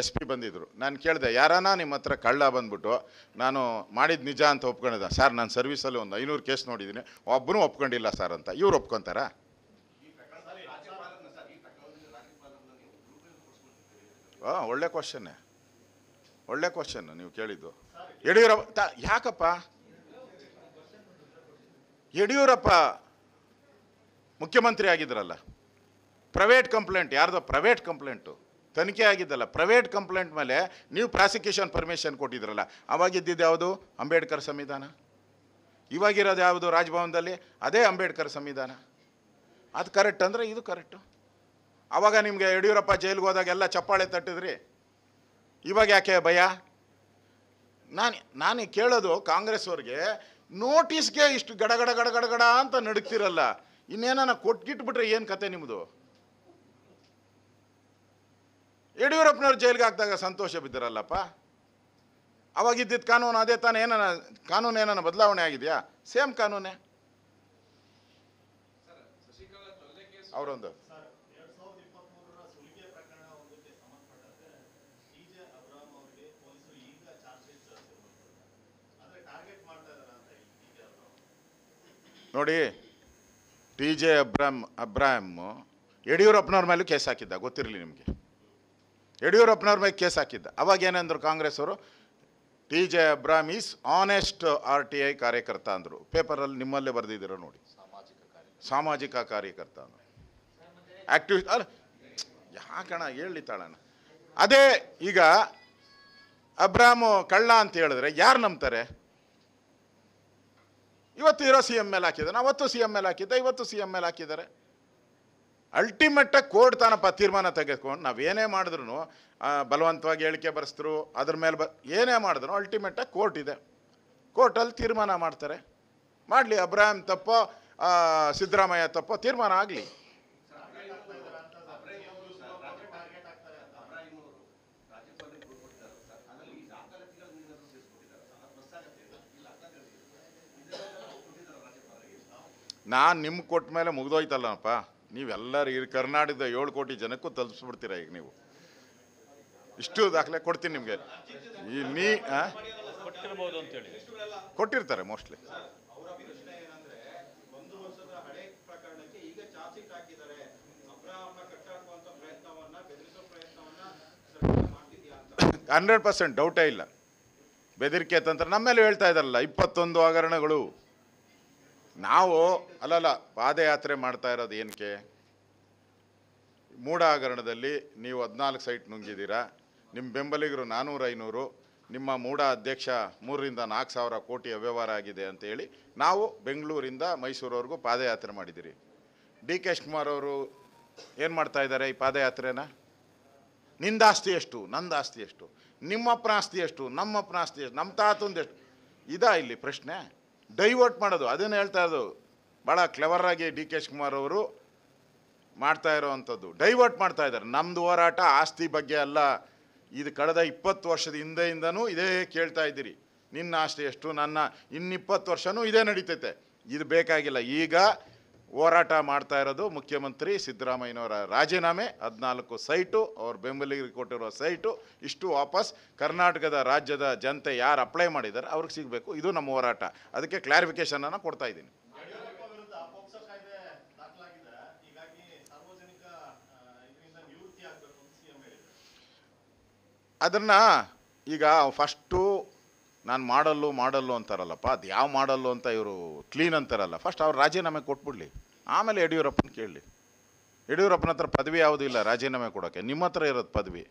ಎಸ್ ಪಿ ಬಂದಿದ್ದರು ನಾನು ಕೇಳಿದೆ ಯಾರಾನ ನಿಮ್ಮ ಹತ್ರ ಕಳ್ಳ ಬಂದ್ಬಿಟ್ಟು ನಾನು ಮಾಡಿದ ನಿಜ ಅಂತ ಒಪ್ಕೊಂಡಿದ್ದೆ ಸರ್ ನಾನು ಸರ್ವಿಸಲ್ಲಿ ಒಂದು ಐನೂರು ಕೇಸ್ ನೋಡಿದ್ದೀನಿ ಒಬ್ಬನೂ ಒಪ್ಕೊಂಡಿಲ್ಲ ಸರ್ ಅಂತ ಇವ್ರು ಒಪ್ಕೊಂತಾರ ಹಾಂ ಒಳ್ಳೆ ಕ್ವಶನ್ನೇ ಒಳ್ಳೆ ಕ್ವಶನ್ ನೀವು ಕೇಳಿದ್ದು ಯಡಿಯೂರಪ್ಪ ಯಾಕಪ್ಪ ಯಡಿಯೂರಪ್ಪ ಮುಖ್ಯಮಂತ್ರಿ ಆಗಿದ್ರಲ್ಲ ಪ್ರೈವೇಟ್ ಕಂಪ್ಲೇಂಟ್ ಯಾರ್ದೋ ಪ್ರೈವೇಟ್ ಕಂಪ್ಲೇಂಟು ತನಿಖೆ ಆಗಿದ್ದಲ್ಲ ಪ್ರೈವೇಟ್ ಕಂಪ್ಲೇಂಟ್ ಮೇಲೆ ನೀವು ಪ್ರಾಸಿಕ್ಯೂಷನ್ ಪರ್ಮಿಷನ್ ಕೊಟ್ಟಿದ್ರಲ್ಲ ಅವಾಗಿದ್ದಿದ್ದು ಯಾವುದು ಅಂಬೇಡ್ಕರ್ ಸಂವಿಧಾನ ಇವಾಗಿರೋದು ಯಾವುದು ರಾಜಭವನದಲ್ಲಿ ಅದೇ ಅಂಬೇಡ್ಕರ್ ಸಂವಿಧಾನ ಅದು ಕರೆಕ್ಟ್ ಅಂದರೆ ಇದು ಕರೆಕ್ಟು ಆವಾಗ ನಿಮಗೆ ಯಡಿಯೂರಪ್ಪ ಜೈಲಿಗೆ ಹೋದಾಗ ಎಲ್ಲ ಚಪ್ಪಾಳೆ ತಟ್ಟಿದ್ರಿ ಇವಾಗ ಯಾಕೆ ಭಯ ನಾನು ನಾನು ಕೇಳೋದು ಕಾಂಗ್ರೆಸ್ ಅವ್ರಿಗೆ ನೋಟಿಸ್ಗೆ ಇಷ್ಟು ಗಡಗಡ ಗಡಗಡಗಡ ಅಂತ ನಡುಕ್ತಿರಲ್ಲ ಇನ್ನೇನ ಬಿಟ್ರೆ ಏನು ಕತೆ ನಿಮ್ಮದು ಯಡಿಯೂರಪ್ಪನವ್ರು ಜೈಲಿಗೆ ಹಾಕ್ದಾಗ ಸಂತೋಷ ಅವಾಗ ಅವಾಗಿದ್ದಿದ್ದ ಕಾನೂನು ಅದೇ ತಾನೇ ಏನನ ಕಾನೂನು ಏನಾನ ಬದಲಾವಣೆ ಆಗಿದೆಯಾ ಸೇಮ್ ಕಾನೂನೇ ಅವರೊಂದು ನೋಡಿ ಟಿ ಜೆ ಅಬ್ರಾಮ್ ಅಬ್ರಾಮ್ ಯಡಿಯೂರಪ್ಪನವ್ರ ಮೇಲೂ ಕೇಸ್ ಹಾಕಿದ್ದ ಗೊತ್ತಿರಲಿ ನಿಮಗೆ ಯಡಿಯೂರಪ್ಪನವ್ರ ಮೇಲೆ ಕೇಸ್ ಹಾಕಿದ್ದ ಅವಾಗ ಏನಂದ್ರು ಕಾಂಗ್ರೆಸ್ ಅವರು T J Abraham is honest R T I ಕಾರ್ಯಕರ್ತ ಅಂದರು ಪೇಪರಲ್ಲಿ ನಿಮ್ಮಲ್ಲೇ ಬರೆದಿದ್ದೀರ ನೋಡಿ ಸಾಮಾಜಿಕ ಕಾರ್ಯಕರ್ತ ಅಂದರು ಆ್ಯಕ್ಟಿವ್ ಅಲ್ಲ ಯಾಕಣ ಹೇಳಿ ತಾಳಣ ಅದೇ ಈಗ ಅಬ್ರಾಮ್ ಕಳ್ಳ ಅಂತ ಹೇಳಿದ್ರೆ ಯಾರು ನಂಬ್ತಾರೆ ಇವತ್ತು ಇರೋ ಸಿ ಎಮ್ ಎಲ್ ಹಾಕಿದ್ದಾನೆ ಅವತ್ತು ಸಿ ಎಮ್ ಎಲ್ ಹಾಕಿದ್ದೆ ಇವತ್ತು ಸಿ ಎಮ್ ಎಲ್ ಹಾಕಿದ್ದಾರೆ ಅಲ್ಟಿಮೇಟಾಗಿ ಕೋರ್ಟ್ ತಾನಪ್ಪ ತೀರ್ಮಾನ ತೆಗೆದುಕೊಂಡು ನಾವೇನೇ ಮಾಡಿದ್ರು ಬಲವಂತವಾಗಿ ಹೇಳಿಕೆ ಬರೆಸಿದ್ರು ಅದ್ರ ಮೇಲೆ ಬ ಏನೇ ಮಾಡಿದ್ರು ಅಲ್ಟಿಮೇಟಾಗಿ ಕೋರ್ಟ್ ಇದೆ ಕೋರ್ಟಲ್ಲಿ ತೀರ್ಮಾನ ಮಾಡ್ತಾರೆ ಮಾಡಲಿ ಅಬ್ರಾಹಿಂ ತಪ್ಪೋ ಸಿದ್ದರಾಮಯ್ಯ ತಪ್ಪೋ ತೀರ್ಮಾನ ಆಗಲಿ ನಾನು ನಿಮ್ಗೆ ಕೊಟ್ಟ ಮೇಲೆ ಮುಗಿದೋಯ್ತಲ್ಲಪ್ಪ ನೀವೆಲ್ಲರೂ ಈ ಕರ್ನಾಟಕದ ಏಳು ಕೋಟಿ ಜನಕ್ಕೂ ತಲುಪಿಸ್ಬಿಡ್ತೀರ ಈಗ ನೀವು ಇಷ್ಟು ದಾಖಲೆ ಕೊಡ್ತೀನಿ ನಿಮಗೆ ಈ ನೀ ಕೊಟ್ಟಿರ್ತಾರೆ ಮೋಸ್ಟ್ಲಿ ಹಂಡ್ರೆಡ್ ಪರ್ಸೆಂಟ್ ಡೌಟೇ ಇಲ್ಲ ಬೆದರಿಕೆ ತಂತ್ರ ನಮ್ಮೇಲೆ ಹೇಳ್ತಾ ಇದ್ದಾರಲ್ಲ ಇಪ್ಪತ್ತೊಂದು ಹಗರಣಗಳು ನಾವು ಅಲ್ಲಲ್ಲ ಪಾದಯಾತ್ರೆ ಮಾಡ್ತಾ ಇರೋದು ಏನಕ್ಕೆ ಮೂಡ ಹಗರಣದಲ್ಲಿ ನೀವು ಹದಿನಾಲ್ಕು ಸೈಟ್ ನುಂಗಿದ್ದೀರಾ ನಿಮ್ಮ ಬೆಂಬಲಿಗರು ನಾನ್ನೂರು ಐನೂರು ನಿಮ್ಮ ಮೂಡ ಅಧ್ಯಕ್ಷ ಮೂರರಿಂದ ನಾಲ್ಕು ಸಾವಿರ ಕೋಟಿ ಅವ್ಯವಹಾರ ಆಗಿದೆ ಅಂತೇಳಿ ನಾವು ಬೆಂಗಳೂರಿಂದ ಮೈಸೂರವರೆಗೂ ಪಾದಯಾತ್ರೆ ಮಾಡಿದ್ದೀರಿ ಡಿ ಕೆ ಕುಮಾರ್ ಅವರು ಏನು ಮಾಡ್ತಾ ಇದ್ದಾರೆ ಈ ಪಾದಯಾತ್ರೆನ ನಿಂದಾಸ್ತಿ ಎಷ್ಟು ನಂದಾಸ್ತಿ ಎಷ್ಟು ನಿಮ್ಮಪ್ಪನ ಆಸ್ತಿ ಎಷ್ಟು ನಮ್ಮಪ್ಪನ ಆಸ್ತಿ ಎಷ್ಟು ನಮ್ಮ ಎಷ್ಟು ಇದಾ ಇಲ್ಲಿ ಪ್ರಶ್ನೆ ಡೈವರ್ಟ್ ಮಾಡೋದು ಅದನ್ನು ಹೇಳ್ತಾ ಇರೋದು ಭಾಳ ಕ್ಲೆವರಾಗಿ ಡಿ ಕೆ ಕುಮಾರ್ ಅವರು ಮಾಡ್ತಾ ಇರೋವಂಥದ್ದು ಡೈವರ್ಟ್ ಮಾಡ್ತಾ ಇದ್ದಾರೆ ನಮ್ಮದು ಹೋರಾಟ ಆಸ್ತಿ ಬಗ್ಗೆ ಅಲ್ಲ ಇದು ಕಳೆದ ಇಪ್ಪತ್ತು ವರ್ಷದ ಹಿಂದೆಯಿಂದನೂ ಇದೇ ಕೇಳ್ತಾ ಇದ್ದೀರಿ ನಿನ್ನ ಆಸ್ತಿ ಎಷ್ಟು ನನ್ನ ಇನ್ನಿಪ್ಪತ್ತು ವರ್ಷವೂ ಇದೇ ನಡೀತೈತೆ ಇದು ಬೇಕಾಗಿಲ್ಲ ಈಗ ಹೋರಾಟ ಮಾಡ್ತಾ ಇರೋದು ಮುಖ್ಯಮಂತ್ರಿ ಸಿದ್ದರಾಮಯ್ಯನವರ ರಾಜೀನಾಮೆ ಹದಿನಾಲ್ಕು ಸೈಟು ಅವ್ರ ಬೆಂಬಲಿಗರಿಗೆ ಕೊಟ್ಟಿರೋ ಸೈಟು ಇಷ್ಟು ವಾಪಸ್ ಕರ್ನಾಟಕದ ರಾಜ್ಯದ ಜನತೆ ಯಾರು ಅಪ್ಲೈ ಮಾಡಿದ್ದಾರೆ ಅವ್ರಿಗೆ ಸಿಗಬೇಕು ಇದು ನಮ್ಮ ಹೋರಾಟ ಅದಕ್ಕೆ ಕ್ಲಾರಿಫಿಕೇಷನನ್ನು ಕೊಡ್ತಾ ಇದ್ದೀನಿ ಅದನ್ನು ಈಗ ಫಸ್ಟು ನಾನು ಮಾಡಲ್ಲು ಮಾಡಲ್ಲು ಅಂತಾರಲ್ಲಪ್ಪ ಅದು ಯಾವ ಮಾಡಲ್ಲು ಅಂತ ಇವರು ಕ್ಲೀನ್ ಅಂತಾರಲ್ಲ ಫಸ್ಟ್ ಅವ್ರು ರಾಜೀನಾಮೆ ಕೊಟ್ಬಿಡ್ಲಿ ಆಮೇಲೆ ಯಡಿಯೂರಪ್ಪನ ಕೇಳಲಿ ಯಡಿಯೂರಪ್ಪನ ಹತ್ರ ಪದವಿ ಯಾವುದೂ ಇಲ್ಲ ರಾಜೀನಾಮೆ ಕೊಡೋಕ್ಕೆ ನಿಮ್ಮ ಹತ್ರ ಇರೋದು ಪದವಿ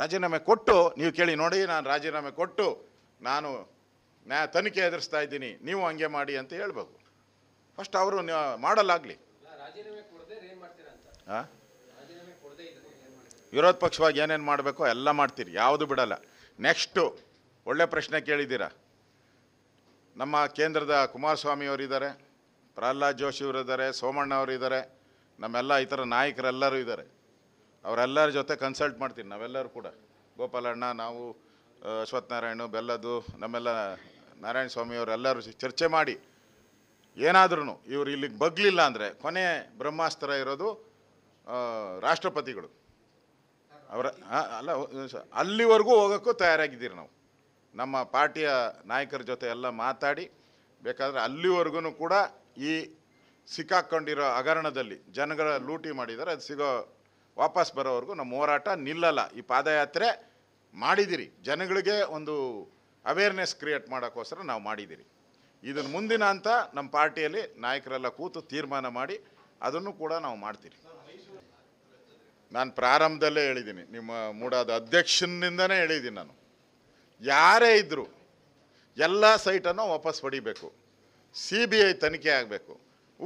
ರಾಜೀನಾಮೆ ಕೊಟ್ಟು ನೀವು ಕೇಳಿ ನೋಡಿ ನಾನು ರಾಜೀನಾಮೆ ಕೊಟ್ಟು ನಾನು ನಾ ತನಿಖೆ ಎದುರಿಸ್ತಾ ಇದ್ದೀನಿ ನೀವು ಹಂಗೆ ಮಾಡಿ ಅಂತ ಹೇಳ್ಬೇಕು ಫಸ್ಟ್ ಅವರು ಮಾಡಲಾಗಲಿ ಹಾಂ ವಿರೋಧ ಪಕ್ಷವಾಗಿ ಏನೇನು ಮಾಡಬೇಕೋ ಎಲ್ಲ ಮಾಡ್ತೀರಿ ಯಾವುದು ಬಿಡಲ್ಲ ನೆಕ್ಸ್ಟು ಒಳ್ಳೆ ಪ್ರಶ್ನೆ ಕೇಳಿದ್ದೀರ ನಮ್ಮ ಕೇಂದ್ರದ ಕುಮಾರಸ್ವಾಮಿ ಇದ್ದಾರೆ ಪ್ರಹ್ಲಾದ್ ಜೋಶಿ ಅವರಿದ್ದಾರೆ ಸೋಮಣ್ಣ ಅವರಿದ್ದಾರೆ ನಮ್ಮೆಲ್ಲ ಈ ಥರ ನಾಯಕರೆಲ್ಲರೂ ಇದ್ದಾರೆ ಅವರೆಲ್ಲರ ಜೊತೆ ಕನ್ಸಲ್ಟ್ ಮಾಡ್ತೀನಿ ನಾವೆಲ್ಲರೂ ಕೂಡ ಗೋಪಾಲಣ್ಣ ನಾವು ನಾರಾಯಣ ಬೆಲ್ಲದು ನಮ್ಮೆಲ್ಲ ನಾರಾಯಣ ಸ್ವಾಮಿಯವರೆಲ್ಲರೂ ಚರ್ಚೆ ಮಾಡಿ ಏನಾದ್ರೂ ಇವರು ಇಲ್ಲಿಗೆ ಬಗ್ಲಿಲ್ಲ ಅಂದರೆ ಕೊನೆ ಬ್ರಹ್ಮಾಸ್ತ್ರ ಇರೋದು ರಾಷ್ಟ್ರಪತಿಗಳು ಅವರ ಅಲ್ಲ ಅಲ್ಲಿವರೆಗೂ ಹೋಗೋಕ್ಕೂ ತಯಾರಾಗಿದ್ದೀರಿ ನಾವು ನಮ್ಮ ಪಾರ್ಟಿಯ ನಾಯಕರ ಜೊತೆ ಎಲ್ಲ ಮಾತಾಡಿ ಬೇಕಾದರೆ ಅಲ್ಲಿವರೆಗೂ ಕೂಡ ಈ ಸಿಕ್ಕಾಕ್ಕೊಂಡಿರೋ ಹಗರಣದಲ್ಲಿ ಜನಗಳ ಲೂಟಿ ಮಾಡಿದರೆ ಅದು ಸಿಗೋ ವಾಪಸ್ ಬರೋವರೆಗೂ ನಮ್ಮ ಹೋರಾಟ ನಿಲ್ಲಲ್ಲ ಈ ಪಾದಯಾತ್ರೆ ಮಾಡಿದ್ದೀರಿ ಜನಗಳಿಗೆ ಒಂದು ಅವೇರ್ನೆಸ್ ಕ್ರಿಯೇಟ್ ಮಾಡೋಕ್ಕೋಸ್ಕರ ನಾವು ಮಾಡಿದ್ದೀರಿ ಇದನ್ನು ಮುಂದಿನ ಅಂತ ನಮ್ಮ ಪಾರ್ಟಿಯಲ್ಲಿ ನಾಯಕರೆಲ್ಲ ಕೂತು ತೀರ್ಮಾನ ಮಾಡಿ ಅದನ್ನು ಕೂಡ ನಾವು ಮಾಡ್ತೀರಿ ನಾನು ಪ್ರಾರಂಭದಲ್ಲೇ ಹೇಳಿದ್ದೀನಿ ನಿಮ್ಮ ಮೂಡಾದ ಅಧ್ಯಕ್ಷನಿಂದನೇ ಹೇಳಿದ್ದೀನಿ ನಾನು ಯಾರೇ ಇದ್ದರೂ ಎಲ್ಲ ಸೈಟನ್ನು ವಾಪಸ್ ಪಡಿಬೇಕು ಸಿ ಬಿ ಐ ತನಿಖೆ ಆಗಬೇಕು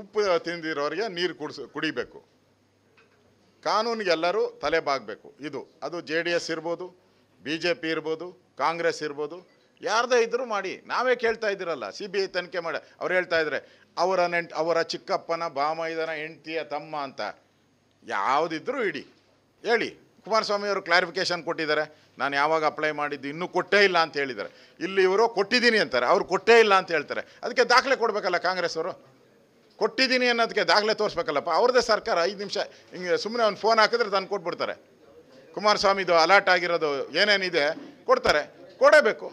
ಉಪ್ಪು ತಿಂದಿರೋರಿಗೆ ನೀರು ಕುಡಿಸ್ ಕುಡಿಬೇಕು ಕಾನೂನಿಗೆಲ್ಲರೂ ಎಲ್ಲರೂ ತಲೆ ಬಾಗಬೇಕು ಇದು ಅದು ಜೆ ಡಿ ಎಸ್ ಇರ್ಬೋದು ಬಿ ಜೆ ಪಿ ಇರ್ಬೋದು ಕಾಂಗ್ರೆಸ್ ಇರ್ಬೋದು ಯಾರದೇ ಇದ್ದರೂ ಮಾಡಿ ನಾವೇ ಕೇಳ್ತಾ ಇದ್ದೀರಲ್ಲ ಸಿ ಬಿ ಐ ತನಿಖೆ ಮಾಡಿ ಅವ್ರು ಹೇಳ್ತಾ ಇದ್ದಾರೆ ಅವರ ನೆಂಟ್ ಅವರ ಚಿಕ್ಕಪ್ಪನ ಬಾಮೈದನ ಹೆಂಡತಿಯ ತಮ್ಮ ಅಂತ ಯಾವುದಿದ್ದರೂ ಇಡಿ ಹೇಳಿ ಕುಮಾರಸ್ವಾಮಿ ಅವರು ಕ್ಲಾರಿಫಿಕೇಶನ್ ಕೊಟ್ಟಿದ್ದಾರೆ ನಾನು ಯಾವಾಗ ಅಪ್ಲೈ ಮಾಡಿದ್ದು ಇನ್ನೂ ಕೊಟ್ಟೇ ಇಲ್ಲ ಅಂತ ಹೇಳಿದ್ದಾರೆ ಇಲ್ಲಿ ಇವರು ಕೊಟ್ಟಿದ್ದೀನಿ ಅಂತಾರೆ ಅವರು ಕೊಟ್ಟೇ ಇಲ್ಲ ಅಂತ ಹೇಳ್ತಾರೆ ಅದಕ್ಕೆ ದಾಖಲೆ ಕೊಡಬೇಕಲ್ಲ ಕಾಂಗ್ರೆಸ್ ಅವರು ಕೊಟ್ಟಿದ್ದೀನಿ ಅನ್ನೋದಕ್ಕೆ ದಾಖಲೆ ತೋರಿಸ್ಬೇಕಲ್ಲಪ್ಪ ಅವ್ರದ್ದೇ ಸರ್ಕಾರ ಐದು ನಿಮಿಷ ಹಿಂಗೆ ಸುಮ್ಮನೆ ಅವ್ನು ಫೋನ್ ಹಾಕಿದ್ರೆ ತಂದು ಕೊಟ್ಬಿಡ್ತಾರೆ ಕುಮಾರಸ್ವಾಮಿದು ಅಲರ್ಟ್ ಆಗಿರೋದು ಏನೇನಿದೆ ಕೊಡ್ತಾರೆ ಕೊಡಬೇಕು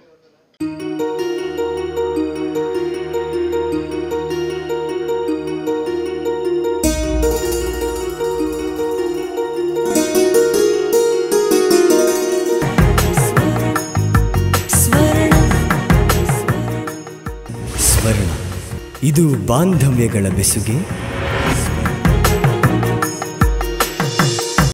ಇದು ಬಾಂಧವ್ಯಗಳ ಬೆಸುಗೆ